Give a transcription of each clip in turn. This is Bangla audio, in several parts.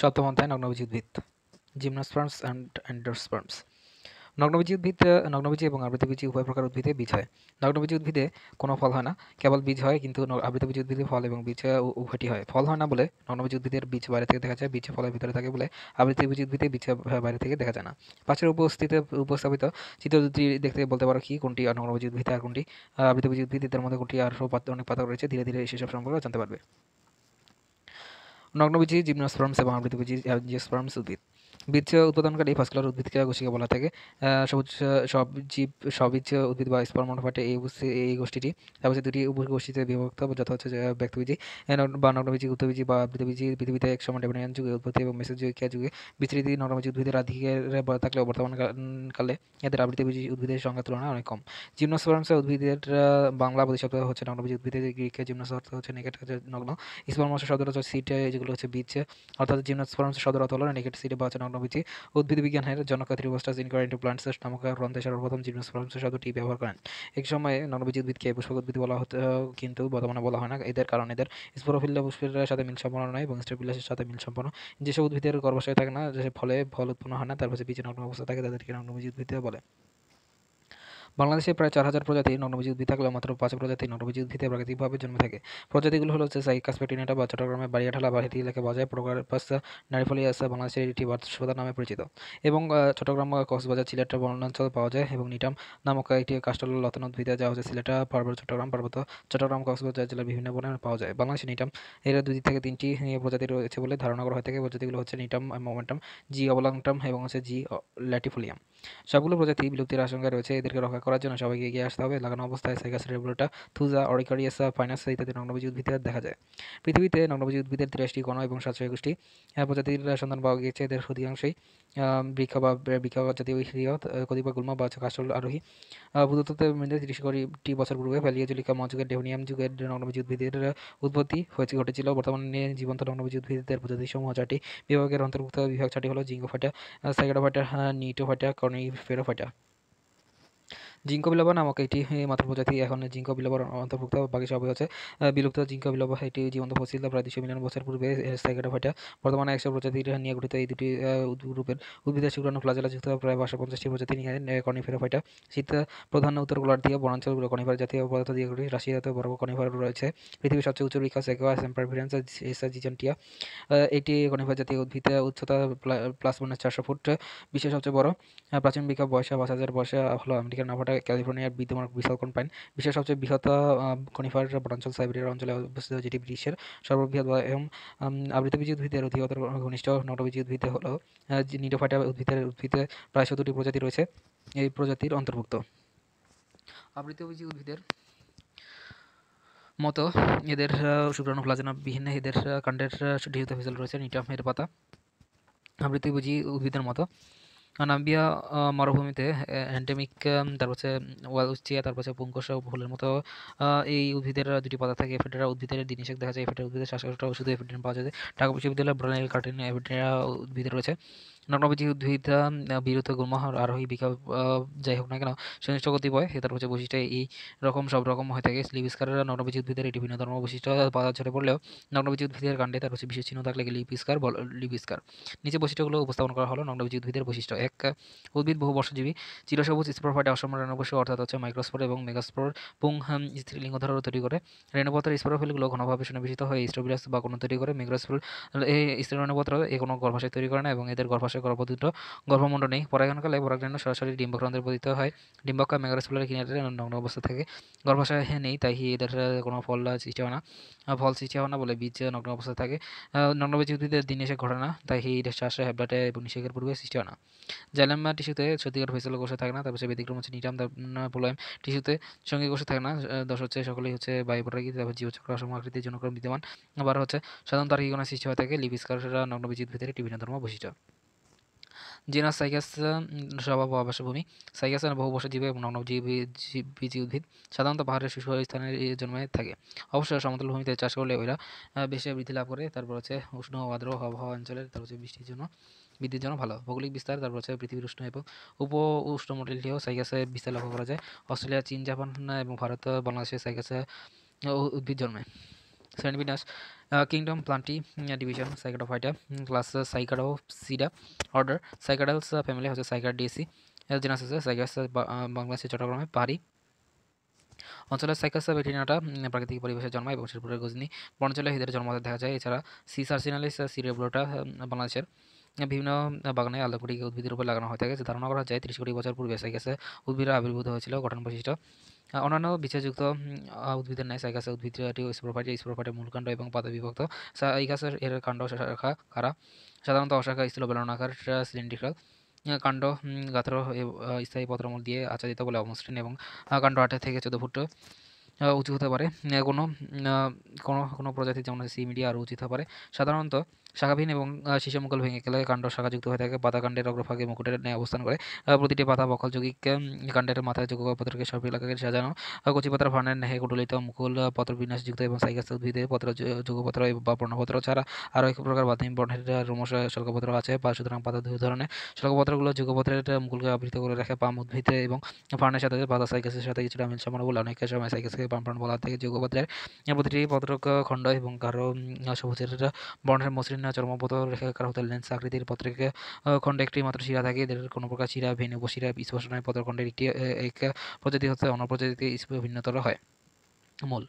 সপ্তম অধ্যায় উদ্ভিদ জিমনোস্পার্মস অ্যান্ড অ্যান্ডোস্পার্মস নগ্নবীজী উদ্ভিদ নগ্নবীজী এবং আবৃতবীজী উভয় প্রকার উদ্ভিদে বীজ হয় নগ্নবীজী উদ্ভিদে কোনো ফল হয় না কেবল বীজ হয় কিন্তু আবৃতবীজী উদ্ভিদে ফল এবং বীজ উভয়টি হয় ফল হয় না বলে নগ্নবীজী উদ্ভিদের বীজ বাইরে থেকে দেখা যায় বীজ ফলের ভিতরে থাকে বলে আবৃতবীজী উদ্ভিদে বীজ বাইরে থেকে দেখা যায় না পাশের উপস্থিত উপস্থাপিত চিত্র দেখতে বলতে পারো কি কোনটি নগ্নবীজী উদ্ভিদ আর কোনটি আবৃতবীজী উদ্ভিদ এদের মধ্যে কোনটি আর অনেক পাতা রয়েছে ধীরে ধীরে সেসব সম্পর্কে জানতে পারবে नग्न बीजी जिम्नोस्पर्म्स एवं आवृत्त बीजी तो एंजियोस्पर्म्स उद्भिद বীজ উৎপাদনকারী ফাস্কুলার উদ্ভিদকে গোষ্ঠীকে বলা থাকে সবুজ সব জীব সবীজ উদ্ভিদ বা স্পর্মোনোফাটে এই এই গোষ্ঠীটি তারপর দুটি উপগোষ্ঠীতে বিভক্ত যথা হচ্ছে ব্যক্তবীজি বা নগ্নবীজি উদ্ভিদবীজি বা বৃদ্ধবীজি পৃথিবীতে এক সময় ডেভেনিয়ান যুগে উদ্ভূতি এবং ক্রিয়া যুগে বিস্তৃতি নগ্নবীজি উদ্ভিদের আধিকের থাকলেও বর্তমানকালে এদের আবৃত্তিবীজি উদ্ভিদের সংখ্যা তুলনায় অনেক কম জিমনোস্পর্মস উদ্ভিদের বাংলা প্রতিশব্দ হচ্ছে নগ্নবীজি উদ্ভিদের গ্রিকে জিমনোস অর্থ হচ্ছে নগ্ন স্পর্মস শব্দটা হচ্ছে সিট যেগুলো হচ্ছে বীজ অর্থাৎ জিমনোস্পর্মস শব্দ অর্থ হলো নেকেট সিট বা হচ্ছে বর্ণবিধি উদ্ভিদ বিজ্ঞানের জনক থ্রিবোস্টাস ইনকোয়ারেন্ট প্লান্টস নামক গ্রন্থে সর্বপ্রথম জিমনাস শব্দটি ব্যবহার করেন এক সময় নরবীজ উদ্ভিদকে পুষ্পক উদ্ভিদ বলা হতো কিন্তু বর্তমানে বলা হয় না এদের কারণ এদের স্পোরোফিল্লা পুষ্পের সাথে মিল সম্পন্ন নয় এবং স্টেপিলাসের সাথে মিল সম্পন্ন যেসব উদ্ভিদের গর্ভাশয় থাকে না যে ফলে ফল উৎপন্ন হয় না তারপরে বীজ নগ্ন অবস্থা থাকে তাদেরকে নগ্নবীজ উদ্ভিদ বলে বাংলাদেশে প্রায় চার হাজার প্রজাতি নগ্নবীজ উদ্ভিদ থাকলেও মাত্র পাঁচ প্রজাতি নগ্নবীজ উদ্ভিদে প্রাকৃতিকভাবে জন্মে থাকে প্রজাতিগুলো হলো হচ্ছে সাইকাস পেটিনেটা বা চট্টগ্রামের বাড়িয়াঠালা বা হেটি এলাকা বাজায় প্রোগারপাসা নারিফলিয়াসা বাংলাদেশের এটি বাদশোদা নামে পরিচিত এবং চট্টগ্রাম কক্সবাজার সিলেটের বনাঞ্চল পাওয়া যায় এবং নিটাম নামক একটি কাস্টল লতন উদ্ভিদে যা হচ্ছে সিলেটা পার্বত্য চট্টগ্রাম পার্বত্য চট্টগ্রাম কক্সবাজার জেলার বিভিন্ন বনে পাওয়া যায় বাংলাদেশে নিটাম এর দুই থেকে তিনটি প্রজাতি রয়েছে বলে ধারণা করা হয়ে থাকে প্রজাতিগুলো হচ্ছে নিটাম মোমেন্টাম জি অবলাংটাম এবং হচ্ছে জি ল্যাটিফোলিয়াম সবগুলো প্রজাতি বিলুপ্তির আশঙ্কা রয়েছে এদেরকে রক্ষা করার জন্য সবাইকে এগিয়ে আসতে হবে লাগানো অবস্থায় সাইকাস রেবুলোটা থুজা অরিকারিয়াসা ফাইনাস ইত্যাদি নগ্নবীজ উদ্ভিদের দেখা যায় পৃথিবীতে নগ্নবীজ উদ্ভিদের তিরাশটি গণ এবং সাতশো একুশটি প্রজাতির সন্ধান পাওয়া গিয়েছে এদের অধিকাংশই বৃক্ষ বা বৃক্ষ জাতীয় হিরিয়ত কদিবা গুলমা বা কাশল আরোহী ভূতত্ত্বে মধ্যে তিরিশ কোটি বছর পূর্বে প্যালিওজুলিকা মহাযুগের ডেভনিয়াম যুগের নগ্নবীজ উদ্ভিদের উৎপত্তি হয়েছে ঘটেছিল বর্তমানে জীবন্ত নগ্নবীজ উদ্ভিদের সমূহ চারটি বিভাগের অন্তর্ভুক্ত বিভাগ চারটি হলো জিঙ্গোফাটা সাইকাডোফাটা নিটোফাটা কর্নিফেরোফাটা জিঙ্ক বিলব নামক এটি মাত্র প্রজাতি এখন জিঙ্ক বিলবার অন্তর্ভুক্ত বাকি সবই হচ্ছে বিলুপ্ত জিঙ্ক বিলব এটি জীবন্ত ফসিল প্রায় দুশো মিলিয়ন বছর পূর্বে ভাইটা বর্তমানে একশো প্রজাতি নিয়ে গঠিত এই দুটি গ্রুপের উদ্ভিদের ফ্লাজেলা যুক্ত প্রায় পাঁচশো পঞ্চাশটি প্রজাতি নিয়ে ভাইটা শীত প্রধান উত্তর গোলার্ধীয় বনাঞ্চল কনিফার জাতীয় পদার্থ দিয়ে গঠিত রাশিয়াতে বড় কনিফার রয়েছে পৃথিবীর সবচেয়ে উচ্চ বিকাশ একোয়া এসা জিজেন্টিয়া এটি কনিফার জাতীয় উদ্ভিদ উচ্চতা প্লাস মানে চারশো ফুট বিশ্বের সবচেয়ে বড় প্রাচীন বিকাশ বয়সা পাঁচ হাজার বয়সা হলো আমেরিকার নাভাটা ক্যালিফোর্নিয়ার বিদ্যমান বিশাল পাইন বিশ্বের সবচেয়ে বৃহৎ কনিফার বনাঞ্চল সাইবেরিয়ার অঞ্চলে অবস্থিত যেটি বিশ্বের সর্ববৃহৎ এবং আবৃতবীজ উদ্ভিদের অধিকতর ঘনিষ্ঠ নটবীজ উদ্ভিদ হল নিডোফাইটা উদ্ভিদের উদ্ভিদে প্রায় দুটি প্রজাতি রয়েছে এই প্রজাতির অন্তর্ভুক্ত আবৃতবীজী উদ্ভিদের মতো এদের শুক্রাণু বিভিন্ন এদের কাণ্ডের ডিহিত ফেসল রয়েছে নিটামের পাতা আবৃত্তিভোজী উদ্ভিদের মতো নামিবিয়া মরুভূমিতে অ্যান্টেমিক তারপর হচ্ছে ওয়ালুচিয়া তারপর হচ্ছে পুঙ্কস ভুলের মতো এই উদ্ভিদের দুটি পাতা থাকে এফেডেরা উদ্ভিদের দিনিশেক দেখা যায় এফেটেরা উদ্ভিদের শ্বাসকষ্ট ওষুধ এফেটেন পাওয়া যায় ঢাকা বিশ্ববিদ্যালয়ের ব্রোনাইল কার্টিন এফেডেরা উদ্ভিদ রয়েছে নগ্নবীজি উদ্ভিদা বিরুদ্ধ গুলমাহর আরোহী বিকা যাই হোক না কেন গতি কতিপয় হেতার হচ্ছে বৈশিষ্ট্য এই রকম সব রকম হয়ে থাকে লিপিস্কারেরা নগ্নবীজি উদ্ভিদের এটি ভিন্ন ধর্ম বৈশিষ্ট্য বাধা ছড়ে পড়লেও নগ্নবীজি উদ্ভিদের কাণ্ডে তার হচ্ছে বিশেষ চিহ্ন থাকলে লিপিস্কার লিপিস্কার নিচে বৈশিষ্ট্যগুলো উপস্থাপন করা হলো নগ্নবীজি উদ্ভিদের বৈশিষ্ট্য এক উদ্ভিদ বহু বর্ষজীবী চিরসবুজ স্পোরফাইটে অসম্মান রেণবশ অর্থাৎ হচ্ছে মাইক্রোস্পোর এবং মেগাস্পোর পুং স্ত্রী ধরার তৈরি করে স্পোর ফিলগুলো ঘনভাবে সুনিবেশিত হয়ে স্ট্রবিলাস বা কোনো তৈরি করে মেগাস্পোর এই স্ত্রী রেণুপত্র এ কোনো গর্ভাশয় তৈরি করে না এবং এদের গর্ভাশয় পাশে গর্ভদুত গর্ভমুণ্ড নেই পরাগায়নকালে পরাগরেণু সরাসরি ডিম্বক্রান্তের পতিত হয় ডিম্বক মেগারোসুলার কিনারে নগ্ন অবস্থা থাকে গর্ভাশয় নেই তাই এদের কোনো ফল সৃষ্টি হয় না ফল সৃষ্টি হয় না বলে বীজ নগ্ন অবস্থা থাকে নগ্নবীজ উদ্ভিদের দিন এসে ঘটে না তাই এদের শ্বাসে হ্যাবলাটে এবং নিষেকের পূর্বে সৃষ্টি হয় না জালেমা টিস্যুতে ক্ষতিকর ফেসল কোষে থাকে না তারপর সে ব্যতিক্রম হচ্ছে নিটাম পোলায়ম টিস্যুতে সঙ্গী কোষে থাকে না দশ হচ্ছে সকলেই হচ্ছে বায়ুপ্রাকী তারপর জীবচক্র অসম আকৃতির জনক্রম বিদ্যমান আবার হচ্ছে সাধারণত আর কি সৃষ্টি হয়ে থাকে লিবিস্কাররা নগ্নবীজ উদ্ভিদের বিভিন্ন ধর্ম বৈশিষ্ট্য জিনা সাইকাস সবা আবাসভূমি সাইকাস সাইকাসা বহু বসজীবী এবং নগ্নজীবী বীজী উদ্ভিদ সাধারণত পাহাড়ের শিশু স্থানে জন্মে থাকে অবশ্যই সমতল ভূমিতে চাষ করলে ওরা বেশি বৃদ্ধি লাভ করে তারপর হচ্ছে উষ্ণ আদ্র আবহাওয়া অঞ্চলের তারপর হচ্ছে বৃষ্টির জন্য বৃদ্ধির জন্য ভালো ভৌগোলিক বিস্তার তারপর হচ্ছে পৃথিবীর উষ্ণ এবং উপ উষ্ণ মন্ডলীয় সাইকাসে বিস্তার লক্ষ্য করা যায় অস্ট্রেলিয়া চীন জাপান এবং ভারত বাংলাদেশে সাইকাসে উদ্ভিদ জন্মে শ্রেণীবিন্যাস kingdom plenty division Cycadophyta class Cycadopsida order Cycadales family হচ্ছে সাইকার ডিএসি জেনাস হচ্ছে সাইকাস বাংলাদেশের চট্টগ্রামে পাহাড়ি অঞ্চলের সাইকাস ভেটিনাটা প্রাকৃতিক পরিবেশে জন্মায় এবং শিলপুরের গজনি বনাঞ্চলে হৃদের জন্মতে দেখা যায় এছাড়া সি সার্সিনালিস সিরেবলোটা বাংলাদেশের বিভিন্ন বাগানে আলাদা কোটি উদ্ভিদের উপর লাগানো হয়ে থাকে যে ধারণা করা যায় তিরিশ কোটি বছর পূর্বে সাইকাসে উদ্ভিদের আবির্ভূত হয়েছিল গঠন বৈশিষ্ট্য অন্যান্য বিশেষযুক্ত উদ্ভিদের ন্যায় সাইকাসে উদ্ভিদটি স্প্রোফাইট মূল মূলকাণ্ড এবং পাতা বিভক্ত সাইকাসের এর কাণ্ড শাখা খারা সাধারণত অশাখা বেলনাকার সিলিন্ড্রিক্যাল কাণ্ড গাত্র স্থায়ী পত্রমূল দিয়ে আচ্ছাদিত বলে অবস্থান এবং কাণ্ড আটে থেকে চোদ্দ ফুট উঁচু হতে পারে কোনো কোনো কোনো প্রজাতি যেমন সিমিডিয়া আরও উচিত হতে পারে সাধারণত শাখাবিহীন এবং শীষমুকুল ভেঙে গেলে কাণ্ড শাখাযুক্ত হয়ে থাকে পাতা কাণ্ডের অগ্রভাগে মুকুটের ন্যায় অবস্থান করে প্রতিটি পাতা বকল বকলযোগীকে কাণ্ডের মাথায় যোগ পত্রকে সব এলাকাকে সাজানো কচি পাতার ফানের ন্যায় কুটলিত মুকুল পত্র বিন্যাসযুক্ত এবং সাইকাস উদ্ভিদে পত্র যোগপত্র বা বর্ণপত্র ছাড়া আরও এক প্রকার মাধ্যমিক বর্ণের রোমশ শল্কপত্র আছে বা সুতরাং পাতা দুই ধরনের শল্কপত্রগুলো যুগপত্রের মুকুলকে আবৃত করে রাখে পাম উদ্ভিদে এবং ফার্নের সাথে পাতা সাইকাসের সাথে কিছুটা মিল সামান্য বলে অনেক সময় সাইকাসকে পাম্পান বলা থেকে যুগপত্রের প্রতিটি পত্রক খণ্ড এবং কারো সবুজের বর্ণের মসৃণ না চর্মপত রেখাকার হতে লেন্স আকৃতির পত্রিকা খণ্ডে একটি মাত্র শিরা থাকে এদের কোনো প্রকার শিরা ভেনে উপশিরা স্পর্শ পত্রখণ্ডের একটি এক প্রজাতি হতে অন্য প্রজাতিতে ভিন্নতর হয় মূল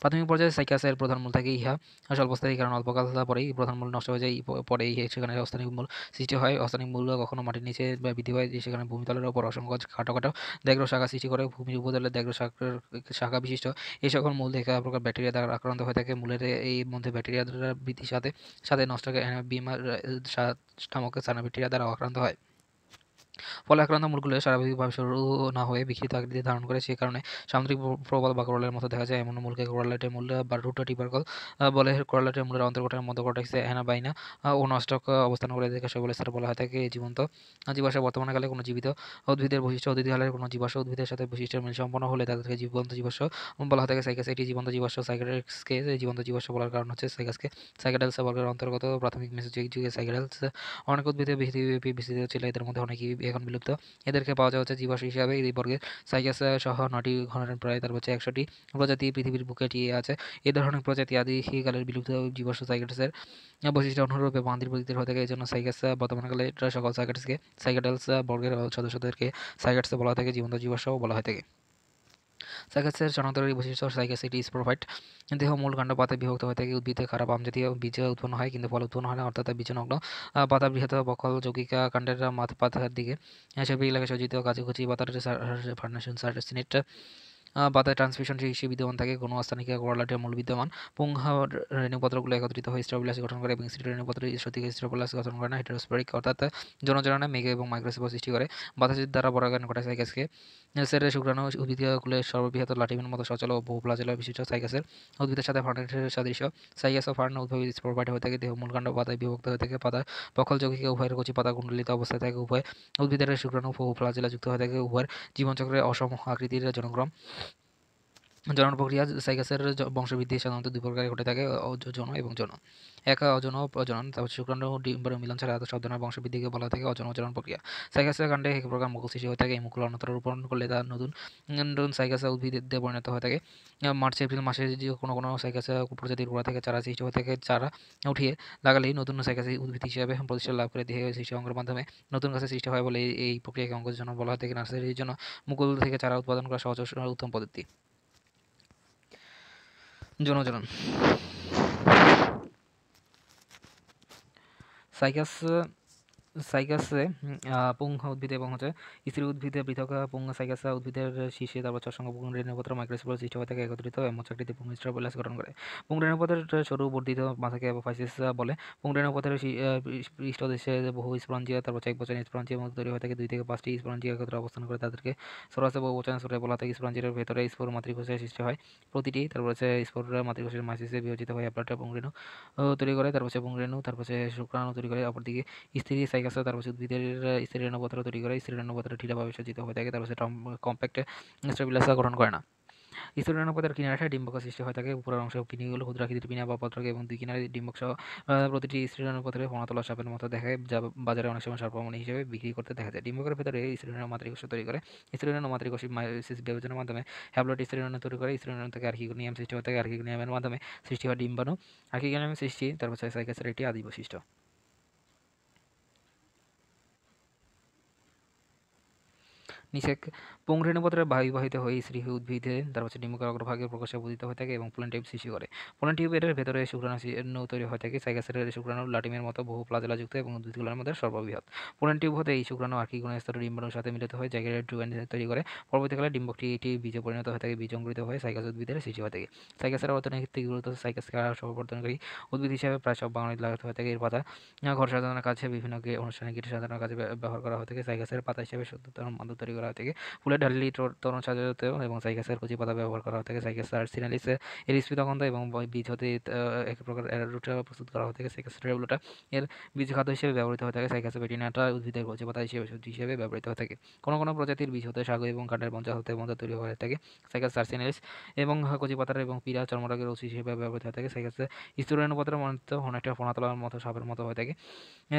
প্রাথমিক পর্যায়ে সাইকাসের প্রধান মূল থাকে ইহা স্বল্পস্থায়ী কারণ অল্পকাল পরেই প্রধান মূল নষ্ট হয়ে যায় পরে সেখানে অস্থানিক মূল সৃষ্টি হয় অস্থানিক মূল কখনো মাটির নিচে বৃদ্ধি হয় সেখানে ভূমিতলের ওপর অসংখ্য খাটো খাটো দেগ্র শাখা সৃষ্টি করে ভূমি উপতলের দেগ্র শাখা বিশিষ্ট এই সকল মূল থেকে প্রকার ব্যাকটেরিয়া দ্বারা আক্রান্ত হয়ে থাকে মূলের এই মধ্যে ব্যাকটেরিয়া দ্বারা বৃদ্ধির সাথে সাথে নষ্ট বিমার নামক সানা ব্যাকটেরিয়া দ্বারা আক্রান্ত হয় ফলে আক্রান্ত মূলগুলো স্বাভাবিকভাবে শুরু না হয়ে বিকৃত আকৃতি ধারণ করে সে কারণে সামুদ্রিক প্রবল বা করলের মতো দেখা যায় এমন মূলকে করলাইটের মূল বা রুটা টিপারকল বলে করলাইটের মূল্যের অন্তর্কটের মধ্যে কটেক্সে অ্যানাবাইনা ও নষ্টক অবস্থান করে দেখে সেগুলো স্যার বলা হয় থাকে জীবন্ত বর্তমান কালে কোনো জীবিত উদ্ভিদের বৈশিষ্ট্য হলে কোনো জীবাশ্ম উদ্ভিদের সাথে বৈশিষ্ট্যের মিল সম্পন্ন হলে তাদেরকে জীবন্ত জীবাশ্ম বলা হয় থাকে সাইকাস এটি জীবন্ত জীবাশ্ম সাইকেডেক্সকে জীবন্ত জীবাশ্ম বলার কারণ হচ্ছে সাইকাসকে সাইকেডেলস বর্গের অন্তর্গত প্রাথমিক মেসোজিক যুগে সাইকেডেলস অনেক উদ্ভিদে বিস্তৃত ছিল এদের মধ্যে অনেকেই এখন বিলুপ্ত এদেরকে পাওয়া যাচ্ছে জীবাশ্ম হিসাবে এই বর্গের সাইকাস সহ নটি ঘটনার প্রায় তার হচ্ছে একশোটি প্রজাতি পৃথিবীর বুকে টিয়ে আছে এ ধরনের প্রজাতি আদি আদিকালের বিলুপ্ত জীবাশ্ম সাইকেটসের বৈশিষ্ট্য অনুরূপে বান্দির প্রকৃতির হয়ে থাকে এই জন্য সাইকাস বর্তমানকালে সকল সাইকেটসকে সাইকাটালস বর্গের সদস্যদেরকে সাইকাটস বলা থাকে জীবন্ত জীবাশ্ম বলা হয়ে থাকে সাইকাসের জনতার বৈশিষ্ট্য সাইকাসিটি ইজ প্রোভাইড দেহ মূল কাণ্ড পাতা বিভক্ত হয়ে থাকে উদ্ভিদে খারাপ আম জাতীয় বীজ উৎপন্ন হয় কিন্তু ফল উৎপন্ন হয় না অর্থাৎ নগ্ন পাতা বৃহৎ বকল যৌগিকা কাণ্ডের মাথ পাতার দিকে সেবি এলাকায় সজ্জিত গাছগুচি পাতার ফার্নেশন সার্টিনেট পাতায় ট্রান্সমিশন হিসেবে বিদ্যমান থাকে কোনো অস্থানিক করলাটির মূল বিদ্যমান পুঙ্খা রেণুপত্রগুলো একত্রিত হয়ে স্টারবিলাস গঠন করে এবং সিটি রেণুপত্র সঠিক স্টারবিলাস গঠন করে না হেটারোস্পেরিক অর্থাৎ জনজনানে মেঘে এবং মাইক্রোসেপ সৃষ্টি করে বাতাসের দ্বারা পরাগায়ন ঘটে সাইকাসকে সেরে শুক্রাণু উদ্ভিদকুলের সর্ববৃহৎ লাটিমের মতো সচল ও বহু প্লাজেল বিশিষ্ট সাইকাসের উদ্ভিদের সাথে ফার্নেটের সাদৃশ্য সাইকাস ও ফার্ন উদ্ভাবিত স্পোরবাইট হয়ে থাকে দেহ মূলকাণ্ড পাতায় বিভক্ত হয়ে থাকে পাতা পখল যৌগিকে উভয়ের কচি পাতা কুণ্ডলিত অবস্থায় থাকে উভয় উদ্ভিদের শুক্রাণু বহু প্লাজেলা যুক্ত হয়ে থাকে উভয়ের জীবনচক্রের অসম আকৃতির জনক্রম জনন প্রক্রিয়া সাইকাসের বংশবৃদ্ধি সাধারণত দুই প্রকারে ঘটে থাকে অজন এবং জন এক অজন প্রজনন তারপর শুক্রাণু ডিম্বর মিলন ছাড়া সব ধরনের বংশবৃদ্ধিকে বলা থাকে অজন জনন প্রক্রিয়া সাইকাসের কাণ্ডে এক প্রকার মুকুল সৃষ্টি হয়ে থাকে এই মুকুল অন্যতর রূপণ করলে তার নতুন নতুন সাইকাসা উদ্ভিদে পরিণত হয়ে থাকে মার্চ এপ্রিল মাসে যে কোনো কোনো সাইকাসা প্রজাতির গোড়া থেকে চারা সৃষ্টি হয়ে থাকে চারা উঠিয়ে লাগালেই নতুন সাইকাসি উদ্ভিদ হিসেবে প্রতিষ্ঠা লাভ করে দেহে সৃষ্টি অঙ্গের মাধ্যমে নতুন গাছের সৃষ্টি হয় বলে এই প্রক্রিয়াকে অঙ্গজন বলা হয়ে থাকে নার্সারির জন্য মুকুল থেকে চারা উৎপাদন করা সহজ উত্তম পদ্ধতি জোনো জোরন সাইকাস সাইকাসে পুঙ্খ উদ্ভিদ এবং হচ্ছে স্ত্রী উদ্ভিদে পৃথক পুঙ্গ সাইকাসা উদ্ভিদের শীর্ষে তারপর চসঙ্গ পুঙ্গ রেণুপত্র মাইক্রোসিপল সৃষ্টি হয়ে থাকে একত্রিত এবং চাকরিতে পুঙ্গ স্ট্রাবলাস গঠন করে পুঙ্গ রেণুপথের সরু বর্ধিত মাথাকে ফাইসিস বলে পুঙ্গ রেণুপথের পৃষ্ঠদেশে বহু স্পঞ্জিয়া তারপর এক বচন স্পঞ্জিয়ার মধ্যে তৈরি হয়ে থাকে দুই থেকে পাঁচটি স্পঞ্জিয়া একত্রে অবস্থান করে তাদেরকে সরাসরি বহু বচন সরে বলা থাকে স্পঞ্জিয়ার ভেতরে স্পোর মাতৃকোষের সৃষ্টি হয় প্রতিটি তারপর হচ্ছে স্পোর মাতৃকোষের মাইসিসে বিভাজিত হয়ে পুঙ্গ পুঙ্গরেণু তৈরি করে তারপর হচ্ছে পুঙ্গরেণু তারপর হচ্ছে শুক্রাণু তৈরি করে অপরদিকে স্ত্রী সাইকাস আছে তারপর পাশে দুই স্থিরের তৈরি করে স্থিরের অনুপাত্র ঢিলাভাবে সজ্জিত হয়ে থাকে তার পাশে কম্প্যাক্ট স্ট্রেবিলাস গঠন করে না স্থূল অনুপাতের কিনারাটা ডিম্বক সৃষ্টি হয়ে থাকে উপরের অংশ কিনিগুলো ক্ষুদ্রাকৃতির পিনা বা পত্রকে এবং দুই কিনারে ডিম্বক প্রতিটি স্থূল অনুপাতের ফোনাতলা সাপের মতো দেখা যা বাজারে অনেক সময় সর্বমণি হিসেবে বিক্রি করতে দেখা যায় ডিম্বকের ভেতরে স্থূলের মাতৃকোষ তৈরি করে স্থূলের মাতৃকোষী মাইসিস বিভাজনের মাধ্যমে হ্যাবলট স্থূলের তৈরি করে স্থূলের থেকে নিয়ম সৃষ্টি হয়ে থাকে নিয়মের মাধ্যমে সৃষ্টি হয় ডিম্বাণু আর্কিগোনিয়ামের সৃষ্টি তারপর সাইকাসের একটি আদি বৈশিষ্ট্য নিচে পঙ্গরেণুপত্রে বায়ুবাহিত হয়ে স্ত্রী উদ্ভিদে তার পাশে ডিম্বকের অগ্রভাগে প্রকাশে পতিত হয়ে থাকে এবং প্লান্টিউব সৃষ্টি করে প্লান্টিউবের ভেতরে শুক্রাণু তৈরি হয়ে থাকে সাইগাসের শুক্রাণু লাটিমের মতো বহু প্লাজলাযুক্ত এবং উদ্ভিদগুলোর মধ্যে সর্ববৃহৎ টিউব হতে এই শুক্রাণু আর্কি স্তরে ডিম্বাণুর সাথে মিলিত হয়ে জায়গায় ড্রুয়েন তৈরি করে পরবর্তীকালে ডিম্বকটি এটি বীজে পরিণত হয়ে থাকে বীজ অঙ্গিত হয়ে সাইকাস উদ্ভিদের সৃষ্টি হয়ে থাকে সাইকাসের অর্থনৈতিক গুরুত্ব সাইগাস সহবর্তনকারী উদ্ভিদ হিসেবে প্রায় সব বাঙালি লাগাতে হয়ে থাকে এর পাতা ঘর সাজানোর কাছে বিভিন্ন অনুষ্ঠানে গিট সাজানোর কাজে ব্যবহার করা হয়ে থাকে সাইকাসের পাতা হিসেবে সত্যতার মাধ্যম তৈরি করা হয়ে থাকে ফুলের ডালি তরুণ সাজাতে এবং সাইকাসের কচি পাতা ব্যবহার করা হয়ে থাকে সাইকাস আর সিনালিসে এর স্পিতগন্ধ এবং বীজ হতে এক প্রকার অ্যারোটা প্রস্তুত করা হয়ে থাকে সাইকাস রেবলোটা এর বীজ খাদ্য হিসেবে ব্যবহৃত হয়ে থাকে সাইকাস বেটিনাটা উদ্ভিদের কচি পাতা হিসেবে সবজি হিসেবে ব্যবহৃত হয়ে থাকে কোনো কোনো প্রজাতির বীজ হতে সাগু এবং কাঠের পঞ্চা হতে পঞ্চা তৈরি হয়ে থাকে সাইকাস সার্সিনালিস এবং কচি পাতার এবং পীড়া চর্মরাগের ওষুধ হিসেবে ব্যবহৃত হয়ে থাকে সেক্ষেত্রে স্থূলপত্রের মতো অনেকটা ফোনাতলার মতো সাপের মতো হয়ে থাকে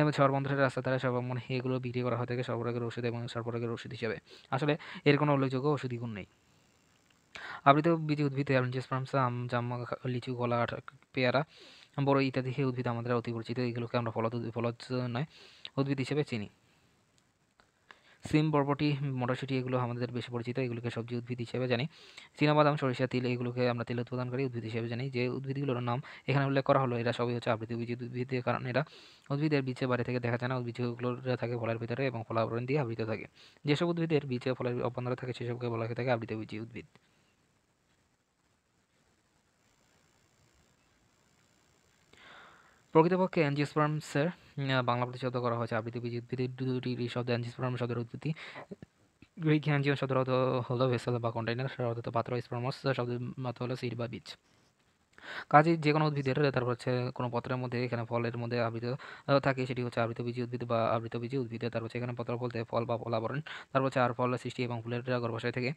এবং সর্বন্ধের রাস্তা দ্বারা সর্বমন এগুলো বিক্রি করা হয়ে থাকে সর্বরাগের ওষুধ এবং সর্বরাগের ওষুধ হিসেবে আসলে এর কোনো উল্লেখযোগ্য ওষুধি গুণ নেই আবৃত বীজ উদ্ভিদ অ্যালঞ্জেসপার্মসাম জাম লিচু গলা পেয়ারা বড় ইত্যাদি উদ্ভিদ আমাদের অতি পরিচিত এগুলোকে আমরা ফলত ফলজ নয় উদ্ভিদ হিসেবে চিনি সিম বরবটি মটরশুঁটি এগুলো আমাদের বেশি পরিচিত এগুলোকে সবজি উদ্ভিদ হিসেবে জানি চিনাবাদাম সরিষা তিল এগুলোকে আমরা তেল উৎপাদনকারী উদ্ভিদ হিসেবে জানি যে উদ্ভিদগুলোর নাম এখানে উল্লেখ করা হলো এরা সবই হচ্ছে আবৃত বীজ উদ্ভিদের কারণ এরা উদ্ভিদের বীজে বাড়ি থেকে দেখা যায় না উদ্ভিদগুলো থাকে ফলের ভিতরে এবং ফলাবরণ দিয়ে আবৃত থাকে যেসব উদ্ভিদের বীজে ফলের অভ্যন্তরে থাকে সেসবকে বলা হয়ে থাকে আবৃত বীজ উদ্ভিদ প্রকৃতপক্ষে অ্যাঞ্জিওস্পার্মসের বাংলা প্রতিশব্দ করা হয়েছে আবৃত্তি দুটি শব্দ অ্যাঞ্জিওস্পার্ম শব্দের উৎপত্তি গ্রিক অ্যাঞ্জিও শব্দের অর্থ হলো ভেসেল বা কন্টেইনার অর্থাৎ পাত্র স্পার্মস শব্দের মাত্র হলো সিট বা বীজ কাজে যে কোনো উদ্ভিদের তারপর হচ্ছে কোনো পত্রের মধ্যে এখানে ফলের মধ্যে আবৃত থাকে সেটি হচ্ছে আবৃতবীজী উদ্ভিদ বা আবৃতবীজী উদ্ভিদ তারপর হচ্ছে এখানে পত্র বলতে ফল বা ফলাবরণ তারপর হচ্ছে আর ফল সৃষ্টি এবং ফুলের গর্ভাশয় থেকে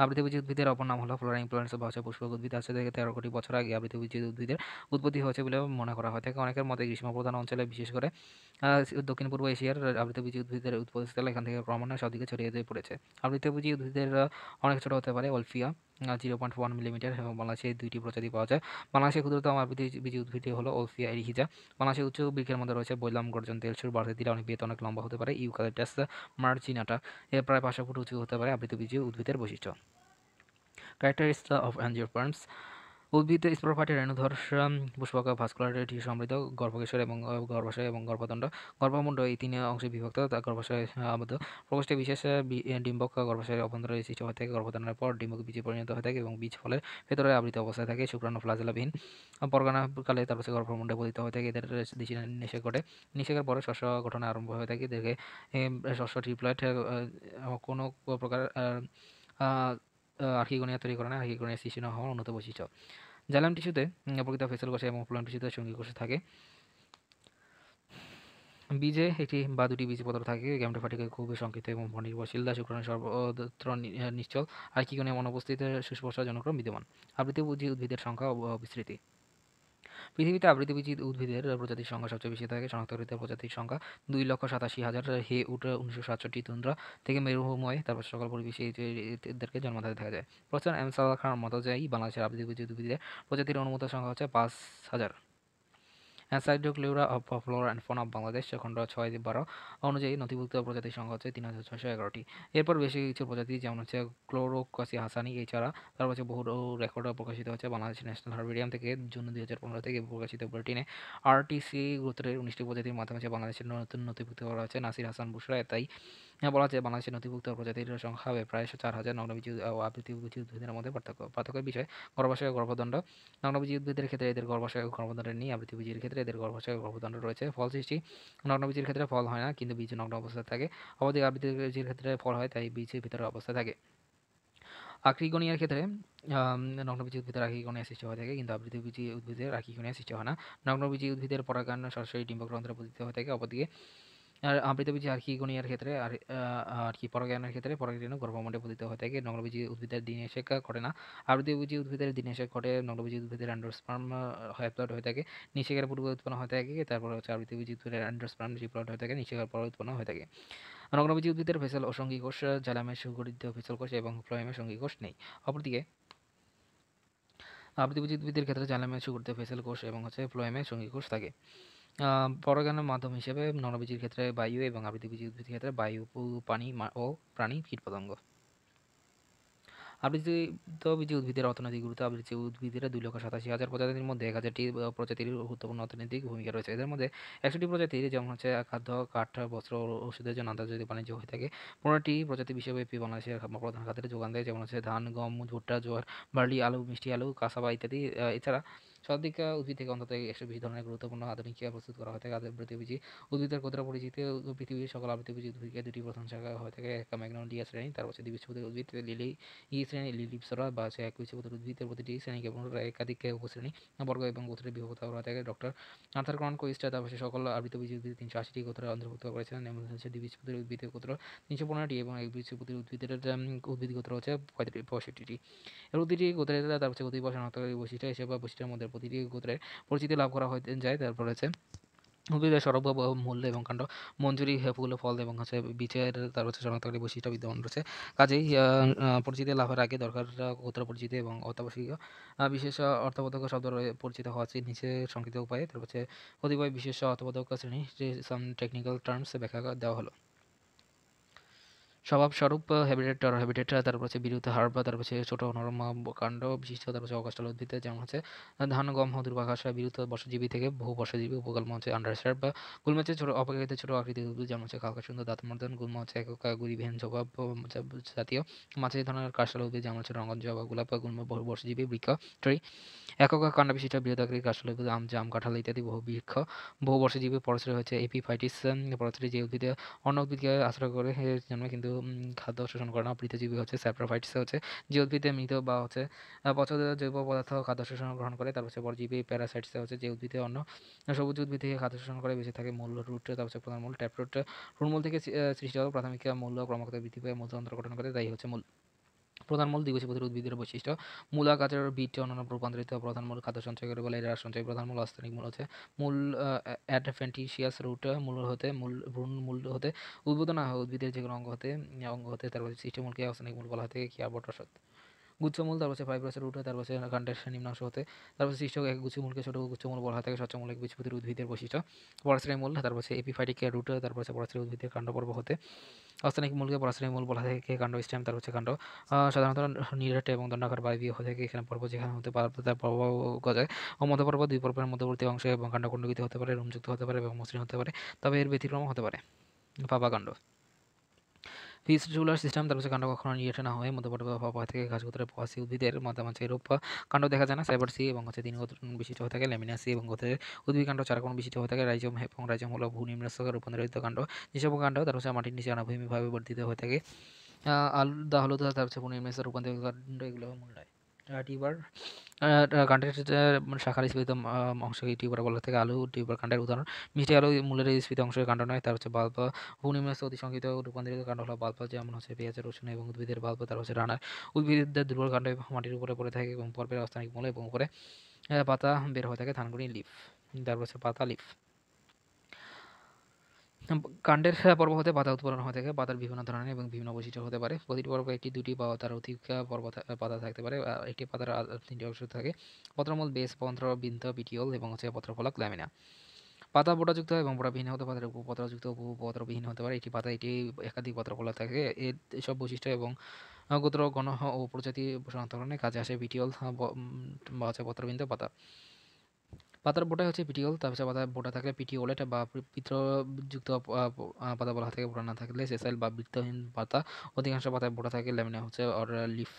আবৃত্তিবীজ উদ্ভিদের অপর নাম হলো ফ্লোরাইং প্লান্টস বা হচ্ছে পুষ্পক উদ্ভিদ আছে থেকে তেরো কোটি বছর আগে আবৃত্তিবীজ উদ্ভিদের উৎপত্তি হয়েছে বলে মনে করা হয় থাকে অনেকের মতে গ্রীষ্মপ্রধান অঞ্চলে বিশেষ করে দক্ষিণ পূর্ব এশিয়ার আবৃত্তিবীজ উদ্ভিদের উৎপত্তিস্থল এখান থেকে ক্রমান্বয়ে সবদিকে ছড়িয়ে দিয়ে পড়েছে আবৃত্তিবীজ উদ্ভিদের অনেক ছোট হতে পারে অলফিয়া জিরো পয়েন্ট ওয়ান মিলিমিটার এবং বাংলাদেশে দুইটি প্রজাতি পাওয়া যায় বাংলাদেশের ক্ষুদ্রতম বীজ উদ্ভিদটি হলো অলফিয়া এরিহিজা বাংলাদেশের উচ্চ বৃক্ষের মধ্যে রয়েছে বৈলাম গর্জন তেলসুর বাড়তে দিলে অনেক বিয়েতে অনেক লম্বা হতে পারে ইউকালিপটাস মার্চিনাটা এর প্রায় পাঁচশো ফুট উঁচু হতে পারে বীজ উদ্ভিদের বৈশিষ্ট্য ক্যারেক্টারিস্টা অফ অ্যাঞ্জিওপার্মস উদ্ভিদ স্প্রোফাইটের রেণুধর পুষ্পক ভাস্কুলারিটি সমৃদ্ধ গর্ভকেশ্বর এবং গর্ভাশয় uh, এবং গর্ভদণ্ড গর্ভমুণ্ড এই তিন অংশে বিভক্ত তা গর্ভাশয় uh, আবদ্ধ প্রকোষ্ঠে বিশেষ ডিম্বক গর্ভাশয়ের অভ্যন্তরে সৃষ্টি হয়ে থাকে গর্ভদণ্ডের পর ডিম্বক বীজে পরিণত হয়ে থাকে এবং বীজ ফলের ভেতরে আবৃত অবস্থায় থাকে শুক্রাণু ফ্লাজেলাবিহীন পরগণাকালে তারপর গর্ভমুণ্ডে পতিত হয়ে থাকে এদের দিশি নিষেক ঘটে নিষেকের পরে শস্য গঠন আরম্ভ হয়ে থাকে দেখে শস্য ট্রিপ্লয়েড কোনো প্রকার আর্কিগোনিয়া তৈরি করে না আর্কিগোনিয়া শিশির হওয়ার উন্নত বৈশিষ্ট্য জালাম টিস্যুতে প্রকৃত ফেসল কোষে এবং প্লাম টিস্যুতে সঙ্গী কোষে থাকে বীজে একটি বা দুটি বীজ পদার্থ থাকে গ্যামটোফাটিকে খুবই সংক্ষিপ্ত এবং ভনির্ভরশীল দা শুক্রাণু সর্বত্র নিশ্চল আর কি কোনো অনুপস্থিত সুস্পষ্ট বিদ্যমান আবৃত্তি উদ্ভিদের সংখ্যা বিস্তৃতি পৃথিবীতে আবৃত্তিবিজিত উদ্ভিদের প্রজাতির সংখ্যা সবচেয়ে বেশি থাকে শনাক্তকৃত প্রজাতির সংখ্যা দুই লক্ষ সাতাশি হাজার হে উঠ উনিশশো সাতষট্টি তুন্দ্রা থেকে মেরুভূময় তারপর সকল পরিবেশে এদেরকে ধরে দেখা যায় প্রচার এম সাল্লাহ খান মতো যায় বাংলাদেশের আবৃত্তিবিজিত উদ্ভিদের প্রজাতির অনুমোদন সংখ্যা হচ্ছে পাঁচ হাজার অ্যাসাইডোক্লিউরা of flora and fauna of Bangladesh খণ্ড ছয় বারো অনুযায়ী নথিভুক্ত প্রজাতির সংখ্যা হচ্ছে তিন হাজার ছশো এগারোটি এরপর বেশি কিছু প্রজাতি যেমন হচ্ছে ক্লোরোকাসি হাসানি এছাড়া তার পাশে বহু রেকর্ড প্রকাশিত হচ্ছে বাংলাদেশ ন্যাশনাল হারবেরিয়াম থেকে জুন দুই হাজার পনেরো থেকে প্রকাশিত বুলেটিনে আরটিসি গোত্রের উনিশটি প্রজাতির মাধ্যমে বাংলাদেশের নতুন নথিভুক্ত করা হচ্ছে নাসির হাসান বুসরা তাই হ্যাঁ বলা যায় বাংলাদেশের নথিভুক্ত প্রজাতির সংখ্যা হবে প্রায় চার হাজার নগ্নবীজ ও আবৃত্তিবীজ উদ্ভিদের মধ্যে পার্থক্য পার্থক্যের বিষয় গর্ভাশয় গর্ভদণ্ড নগ্নবীজী উদ্ভিদের ক্ষেত্রে এদের গর্ভাশয় গর্ভদণ্ড নেই আবৃত্তিবীজির ক্ষেত্রে এদের গর্ভাশয় গর্ভদণ্ড রয়েছে ফল সৃষ্টি নগ্নবীজের ক্ষেত্রে ফল হয় না কিন্তু বীজ নগ্ন অবস্থায় থাকে অবধিক আবৃত্তিবীজের ক্ষেত্রে ফল হয় তাই বীজের ভিতরে অবস্থা থাকে আক্রিগনিয়ার ক্ষেত্রে নগ্নবীজী উদ্ভিদের আকিগোনিয়া সৃষ্টি হয়ে থাকে কিন্তু আবৃত্তিবীজী উদ্ভিদের আকিগোনিয়া সৃষ্টি হয় না নগ্নবীজী উদ্ভিদের পরাগায়ন সরাসরি ডিম্বগ্রন্থে পতিত হয়ে থাকে অপরদিকে আর বীজ আর কি গুণিয়ার ক্ষেত্রে আর আর কি পরাগায়নের ক্ষেত্রে পরাগরেণু গর্ভমণ্ডে পতিত হয়ে থাকে নগ্নবীজী উদ্ভিদের দিনে শেখা ঘটে না আমৃতবীজী উদ্ভিদের দিনে শেখ ঘটে নগ্নবীজী উদ্ভিদের অ্যান্ড্রোস্পার্ম প্লট হয়ে থাকে নিষেকের পূর্বে উৎপন্ন হয়ে থাকে তারপর হচ্ছে আমৃতবীজী উদ্ভিদের অ্যান্ড্রোস্পার্ম জিপ্লট হয়ে থাকে নিষেকের পরে উৎপন্ন হয়ে থাকে নগ্নবীজী উদ্ভিদের ফেসল অসঙ্গী কোষ জ্বালামের সুগঠিত ফেসল কোষ এবং ফ্লোয়েমে সঙ্গী কোষ নেই অপরদিকে উদ্ভিদের ক্ষেত্রে জালামে সুগঠিত ভেসেল কোষ এবং হচ্ছে ফ্লোয়েমে সঙ্গী কোষ থাকে পরগানের মাধ্যম হিসেবে নরবীজির ক্ষেত্রে বায়ু এবং বীজ উদ্ভিদের ক্ষেত্রে বায়ু পানি ও প্রাণী কীটপতঙ্গ আবৃত্ত বীজ উদ্ভিদের অর্থনৈতিক গুরুত্ব আবৃত্তি উদ্ভিদের দুই লক্ষ সাতাশি হাজার প্রজাতির মধ্যে এক হাজারটি প্রজাতির গুরুত্বপূর্ণ অর্থনৈতিক ভূমিকা রয়েছে এদের মধ্যে একশোটি প্রজাতির যেমন হচ্ছে খাদ্য কাঠ বস্ত্র ওষুধের জন্য আন্তর্জাতিক বাণিজ্য হয়ে থাকে পনেরোটি প্রজাতি বিশ্বব্যাপী বাংলাদেশের প্রধান খাদ্যের যোগান দেয় যেমন হচ্ছে ধান গম ভুট্টা জোয়ার বার্লি আলু মিষ্টি আলু কাঁসাবা ইত্যাদি এছাড়া শতাধিকা উদ্ভিদ থেকে অন্তত একশো বিশ ধরনের গুরুত্বপূর্ণ আধুনিক চেয়ার প্রস্তুত করা হয়ে থাকে আধুনিক উদ্ভিদের ক্ষুদ্র পরিচিত পৃথিবীর সকল আবৃত্তিবীজ উদ্ভিদকে দুটি প্রধান শাখা হয়ে থাকে একটা ম্যাগনোলিয়া শ্রেণী তার পাশে দ্বিবীজপতির উদ্ভিদ লিলি ই শ্রেণী লিলিপসরা বা এক একবীজপতির উদ্ভিদের প্রতিটি শ্রেণীকে পুনরায় একাধিক উপশ্রেণী বর্গ এবং গোত্রে বিভক্ত করা থাকে ডক্টর আর্থার ক্রন কোয়েস্টার তার পাশে সকল আবৃত্তিবীজ উদ্ভিদ তিনশো আশিটি গোত্রে অন্তর্ভুক্ত করেছেন এবং হচ্ছে দ্বিবীজপতির উদ্ভিদের গোত্র তিনশো পনেরোটি এবং এক একবীজপতির উদ্ভিদের উদ্ভিদ গোত্র হচ্ছে পঁয়ষট্টিটি এর প্রতিটি গোত্রে তার হচ্ছে গতি বসানো বৈশিষ্ট্য হিসেবে বৈশিষ্ট্যের মধ্যে প্রতিটি গোত্রের পরিচিতি লাভ করা হয়ে যায় তারপর হচ্ছে উদ্ভিদের সরব মূল্য এবং কাণ্ড মঞ্জুরি ফুল ফল এবং হচ্ছে বীজের তার হচ্ছে শনাক্তকারী বৈশিষ্ট্য বিদ্যমান রয়েছে কাজেই পরিচিতি লাভের আগে দরকার গোত্র পরিচিতি এবং অত্যাবশ্যকীয় বিশেষ অর্থবোধক শব্দ পরিচিত হওয়া নিচে সংক্ষিপ্ত উপায়ে তার হচ্ছে কতিপয় বিশেষ অর্থবোধক শ্রেণী টেকনিক্যাল টার্মস ব্যাখ্যা দেওয়া হলো স্বভাবস্বরূপ হ্যাবিটেটর হ্যাবিটেটরা তারপর হচ্ছে বিরুদ্ধ বা তারপর হচ্ছে ছোটো নরম কাণ্ড বিশিষ্ট তারপর হচ্ছে অগাস্টাল উদ্ভিদে যেমন হচ্ছে ধান গম দুর্বাঘাসা বিরুদ্ধ বর্ষজীবী থেকে বহু বর্ষজীবী উপকল্প হচ্ছে আন্ডারস্টার বা গুল্ম হচ্ছে ছোটো অপেক্ষিত ছোটো আকৃতির উদ্ভিদ যেমন হচ্ছে খালকা সুন্দর দাঁতমর্দন গুল্ম হচ্ছে একক গুড়ি ভেন জবাব জাতীয় মাছের ধরনের কাশাল উদ্ভিদ যেমন হচ্ছে রঙন জবা গোলাপ গুল্ম বর্ষজীবী বৃক্ষ ট্রি একক কাণ্ড বিশিষ্ট আকৃতির কাশাল উদ্ভিদ আম জাম কাঁঠাল ইত্যাদি বহু বৃক্ষ বহু বর্ষজীবী পরস্পরে হচ্ছে এপিফাইটিস পরস্পরে যে উদ্ভিদে অন্য উদ্ভিদকে আশ্রয় করে জন্য কিন্তু খাদ্য শোষণ করে না বৃত্তজীবী হচ্ছে স্যাপ্রোফাইটস হচ্ছে যে উদ্ভিদে মৃত বা হচ্ছে পছন্দ জৈব পদার্থ খাদ্য শোষণ গ্রহণ করে তারপর হচ্ছে পরজীবী প্যারাসাইটস হচ্ছে যে উদ্ভিদে অন্য সবুজ উদ্ভিদ থেকে খাদ্য শোষণ করে বেঁচে থাকে মূল রুট তারপর হচ্ছে প্রধান মূল ট্যাপরুট মূল থেকে সৃষ্টি হওয়া প্রাথমিক মূল্য ক্রমাগত বৃদ্ধি পায় মূলতন্ত্র গঠন করে তাই হচ্ছে মূল প্রধানমূল দ্বিবীজপত্রী উদ্ভিদের বৈশিষ্ট্য মূলা গাছের বীজ অন্যান্য রূপান্তরিত প্রধানমূল খাদ্য সঞ্চয় করে বলে এরা সঞ্চয় প্রধানমূল অস্থানিক মূল হচ্ছে মূল অ্যাডফেন্টিসিয়াস রুট মূল হতে মূল ভ্রূণ মূল হতে উদ্বোধন হয় উদ্ভিদের যে কোনো অঙ্গ হতে অঙ্গ হতে তারপরে সৃষ্টিমূলকে অস্থানিক মূল বলা থেকে কি আবট্রসত গুচ্ছমূল তারপর হচ্ছে ফাইব্রাসের উঠে তারপর হচ্ছে কাণ্ডের নিম্নাংশ হতে তারপর শীর্ষক এক গুচ্ছমূলকে ছোট গুচ্ছমূল বলা হয় থাকে সচ্চমূল এক বীজপতির উদ্ভিদের বৈশিষ্ট্য পরাশ্রয় মূল এপি হচ্ছে এপিফাইটিকের রুটে তারপরে হচ্ছে পরাশ্রয় উদ্ভিদের কাণ্ড পর্ব হতে অস্থানিক মূলকে পরাশ্রয় মূল বলা থাকে কাণ্ড স্টেম তার হচ্ছে কাণ্ড সাধারণত নিরেট এবং দণ্ডাকার বায়বীয় হয়ে থাকে এখানে পর্ব যেখানে হতে পারে তার পর্ব গজায় ও পর্ব দুই পর্বের মধ্যবর্তী অংশে এবং কাণ্ডকুণ্ডকিত হতে পারে রুমযুক্ত হতে পারে এবং মসৃণ হতে পারে তবে এর ব্যতিক্রম হতে পারে কাণ্ড ফিস সিস্টেম তারপরে কাণ্ড কখনো নিয়ে না হয়ে মধ্যপট পাওয়া থেকে ঘাসগুতরে প্রবাসী উদ্ভিদের মাঝে রূপ কাণ্ড দেখা যায় না সাইবারসি এবং হচ্ছে দিনগত বিশিষ্ট হয়ে থাকে ল্যামিনাসি এবং হচ্ছে উদ্ভিদ কাণ্ড চারাকোণ বিশিষ্ট হয়ে থাকে রাইজম এবং রাইজম হলো ভূনিম্নস্তকে রূপান্তরিত কাণ্ড যেসব কাণ্ড তার হচ্ছে মাটির নিচে অনাভূমিভাবে বর্ধিত হয়ে থাকে আলু দা হলো তার হচ্ছে রূপান্তরিত কাণ্ড এগুলো মূল্যায় টিউবার কান্টের মানে শাখার স্ফীত অংশকে টিউবার বলা থেকে আলু টিউবার কান্ডের উদাহরণ মিষ্টি আলু মূলের স্ফীত অংশের কাণ্ড নয় তার হচ্ছে বাল্ব অতি অতিসংকিত রূপান্তরিত কাণ্ড হলো বাল্প যেমন হচ্ছে পেঁয়াজ রসুন এবং উদ্ভিদের বাল্প তার হচ্ছে রানার উদ্ভিদের দুর্বল কাণ্ড মাটির উপরে পড়ে থাকে এবং পর্বের অস্থানিক মূল এবং উপরে পাতা বের হয়ে থাকে ধানগুড়ি লিফ তারপর হচ্ছে পাতা লিফ কাণ্ডের পর্ব হতে পাতা উৎপাদন হয়ে থাকে পাতার বিভিন্ন ধরনের এবং বিভিন্ন বৈশিষ্ট্য হতে পারে প্রতিটি পর্ব একটি দুটি বা তার অধিক পর্ব পাতা থাকতে পারে একটি পাতার তিনটি অংশ থাকে পত্রমূল বেস পন্ত্র বৃন্ত পিটিওল এবং হচ্ছে পত্রফলক ল্যামিনা পাতা বোটাযুক্ত এবং বোটাবিহীন হতে পারে উপপত্রযুক্ত উপপত্রবিহীন হতে পারে একটি পাতা এটি একাধিক পত্রফলা থাকে এর সব বৈশিষ্ট্য এবং গোত্র গণ ও প্রজাতি শনাক্তকরণে কাজে আসে বিটিওল বা হচ্ছে পত্রবিন্দ পাতা পাতার বোটাই হচ্ছে পিটিওল তারপরে পাতার বোটা থাকলে পিটিওলেট বা পিত্রযুক্ত পাতা বলা থাকে বোটা না থাকলে সেসাইল বা বৃত্তহীন পাতা অধিকাংশ পাতায় বোটা থাকে ল্যামিনা হচ্ছে অর লিফ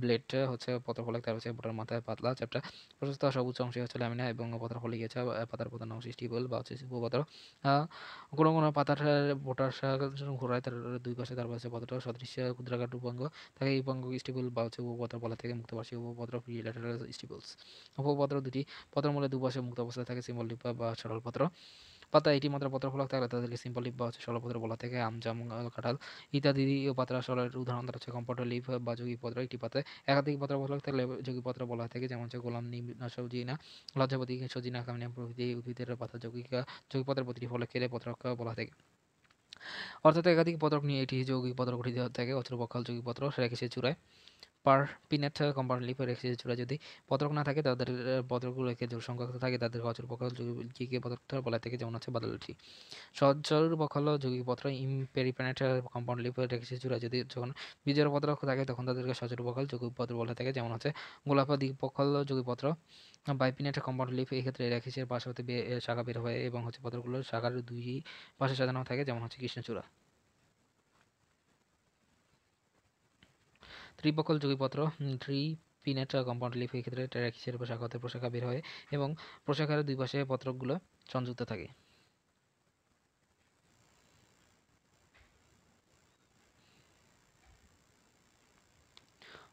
ব্লেড হচ্ছে ফলে তার হচ্ছে বোটার মাথায় পাতলা চ্যাপটা প্রশস্ত সবুজ অংশে হচ্ছে ল্যামিনা এবং ফলে গিয়েছে পাতার প্রধান অংশ স্টিবল বা হচ্ছে উপপাত্র কোনো কোনো পাতার বোটার ঘোরায় তার দুই পাশে তার পাশে সদৃশ সদৃশ্য উপাঙ্গ থাকে এই উপাঙ্গ স্টিবল বা হচ্ছে উপপত্র বলা থেকে মুক্তবাসী উপপত্র প্রিলেটারাল স্টিবলস উপপত্র দুটি মূলে দুবার বসে মুক্ত অবস্থায় থাকে সিম্বল লিম্ফা বা সরলপত্র পাতা এটি মাত্র ফলক থাকলে তাদেরকে সিম্পল লিপ বা হচ্ছে সরলপত্র বলা থেকে আম জাম কাঁঠাল ইত্যাদি পাতা সরলের উদাহরণ তার হচ্ছে কম্পাউন্ডার লিপ বা যোগীপত্র একটি পাতায় একাধিক ফলক থাকলে যোগীপত্র বলা থেকে যেমন হচ্ছে গোলাম নিম সজিনা লজ্জাপতি সজিনা কামিনা প্রভৃতি উদ্ভিদের পাতা যোগিকা যোগীপত্রের প্রতিটি খেলে পত্র বলা থাকে অর্থাৎ একাধিক পত্রক নিয়ে এটি যৌগিক পত্র গঠিত থাকে অচুর বকাল যৌগিক পত্র সেটাকে সে চূড়ায় পার পিনেট কম্পাউন্ড লিপের এক্সিস জোড়া যদি পদরক না থাকে তাদের পদরকগুলোকে জোর সংখ্যক থাকে তাদের অচল বকল যুগিকে পদার্থ বলা থেকে যেমন হচ্ছে বদলটি সজল বকল যুগিক পত্র ইমপেরিপেনেট কম্পাউন্ড লিপের এক্সিস জোড়া যদি যখন বিজয়ের পদরক থাকে তখন তাদেরকে সজল বকল যুগিক পত্র বলা থাকে যেমন হচ্ছে গোলাপ দ্বীপকল যুগিক পত্র বাইপিনেট কম্পাউন্ড লিপ এক্ষেত্রে রেখিসের পাশ হতে শাখা বের হয় এবং হচ্ছে পত্রগুলো শাখার দুই পাশে সাজানো থাকে যেমন হচ্ছে কৃষ্ণচূড়া ত্রিপকল যুগিপত্র থ্রি পিনেট্রা কম্পাউন্ড লিফ এই ক্ষেত্রে ট্যারাকিসের উপর শাখাতে প্রশাখা বের হয় এবং প্রশাখার দুই পাশে পত্রকগুলো সংযুক্ত থাকে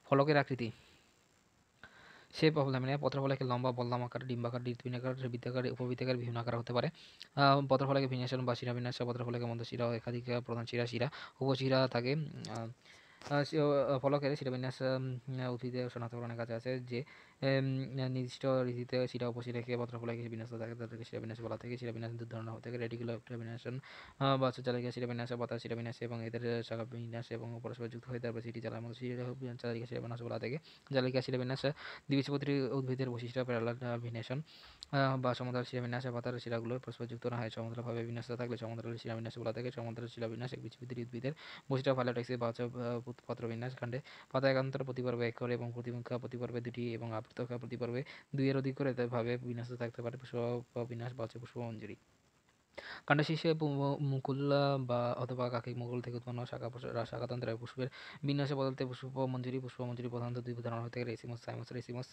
ফলকের আকৃতি সে অফ ল্যামিনা পত্রফলাকে লম্বা বললাম আকার ডিম্বাকার ডিম্বিনাকার বৃত্তাকার উপবৃত্তাকার বিভিন্ন আকার হতে পারে পত্রফলাকে বিন্যাসন বা শিরা বিন্যাস পত্রফলাকে মন্দ শিরা একাধিক প্রধান শিরা শিরা উপশিরা থাকে সেটা বিন্যাস উদ্ভিদের শনাক্তকরণের কাজে আছে যে নির্দিষ্ট রীতিতে শিরা উপশিরাকে পত্রফলাকে বিন্যাস থাকে তাদেরকে শিরা বিন্যাস বলা থাকে শিরা বিন্যাস দু ধরনের হয়ে থাকে রেডিকুলার বিন্যাসন বা চালিকা শিরা বিন্যাস পাতা শিরা বিন্যাস এবং এদের শাখা বিন্যাস এবং পরস্পর যুক্ত হয়ে তারপর সিটি চালার মতো শিরা চালিকা শিরা বিন্যাস বলা থাকে জালিকা শিরা বিন্যাস দ্বিবীজপত্রী উদ্ভিদের বৈশিষ্ট্য প্যারালাল ভিনেশন বা সমতল শিরা বিন্যাস পাতার শিরাগুলো পরস্পর যুক্ত না হয় সমতলভাবে বিন্যাস থাকলে সমতল শিরা বিন্যাস বলা থাকে সমতল শিরা বিন্যাস এক বীজপত্রী উদ্ভিদের বৈশিষ্ট্য ফাইলোটাক্সি বা পত্র বিন্যাস খান্ডে পাতা একান্তর প্রতিপর্বে এক করে এবং প্রতিমুখা প্রতিপর্বে দুটি এবং পৃথক আপত্তি পর্বে দুইয়ের অধিক করে ভাবে বিন্যস্ত থাকতে পারে পুষ্প বা বিন্যাস বা হচ্ছে পুষ্পমঞ্জুরি কাণ্ড শীর্ষে মুকুল্লা বা অথবা কাকি মুকুল থেকে উৎপন্ন শাখা শাখাতন্ত্রের পুষ্পের বিন্যাসে বদলতে পুষ্প মঞ্জুরি পুষ্প মঞ্জুরি প্রধানত দুই ধরনের হতে গেলে রেসিমস সাইমস রেসিমস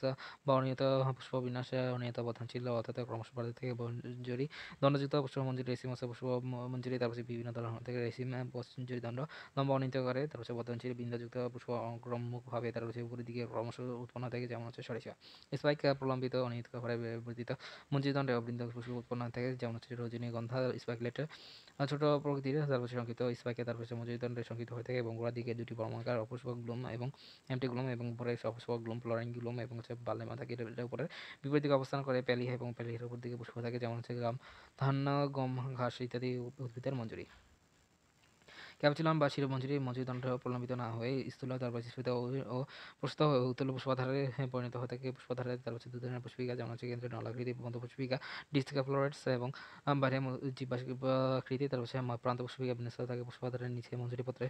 বা অনিয়ত পুষ্প বিন্যাসে অনিয়ত প্রধান ছিল অর্থাৎ ক্রমশ বাড়ি থেকে মঞ্জুরি দণ্ডযুক্ত পুষ্প মঞ্জুরি রেসিমস পুষ্প মঞ্জুরি তারপর বিভিন্ন ধরনের থেকে রেসিম মঞ্জুরি দণ্ড লম্বা অনিয়ত করে তারপর হচ্ছে ছিল বিন্দুযুক্ত পুষ্প অক্রমুখভাবে তার রয়েছে উপরের দিকে ক্রমশ উৎপন্ন থেকে যেমন হচ্ছে সরিষা স্পাইক প্রলম্বিত অনিয়ত করে বর্ধিত মঞ্জুরি দণ্ডে বৃন্দ পুষ্প উৎপন্ন থেকে যেমন হচ্ছে রজনীগন্ধা হাজার ছোট প্রকৃতির হাজার বছর সংক্ষিপ্ত স্পাইকে তার পাশে মজুরিদণ্ডের সংক্ষিপ্ত হয়ে থাকে এবং গোড়ার দিকে দুটি বর্মাকার অপুষ্পক গ্লুম এবং এমটি গ্লুম এবং উপরে অপুষ্পক গ্লুম ফ্লোরাইন গ্লোম এবং হচ্ছে বালে মাথা কেটে উপরে বিপরীত দিকে অবস্থান করে প্যালি এবং প্যালিহার উপর দিকে পুষ্প থাকে যেমন হচ্ছে গ্রাম ধান গম ঘাস ইত্যাদি উদ্ভিদের মঞ্জুরি ক্যাপচুলাম বা শিরোমঞ্জুরি মঞ্জুরিদণ্ড প্রলম্বিত না হয়ে স্থূল তারপর স্ফীত ও প্রস্ত হয়ে উত্তল পুষ্পাধারে পরিণত হয়ে থাকে পুষ্পাধারে তার দু ধরনের পুষ্পিকা যেমন হচ্ছে কেন্দ্রীয় নলাকৃতি বন্ধ পুষ্পিকা ডিস্টিকা ফ্লোরেটস এবং বাইরে জীবাকৃতি তার হচ্ছে প্রান্ত পুষ্পিকা বিন্যস্ত থাকে পুষ্পাধারের নিচে মঞ্জুরিপত্রে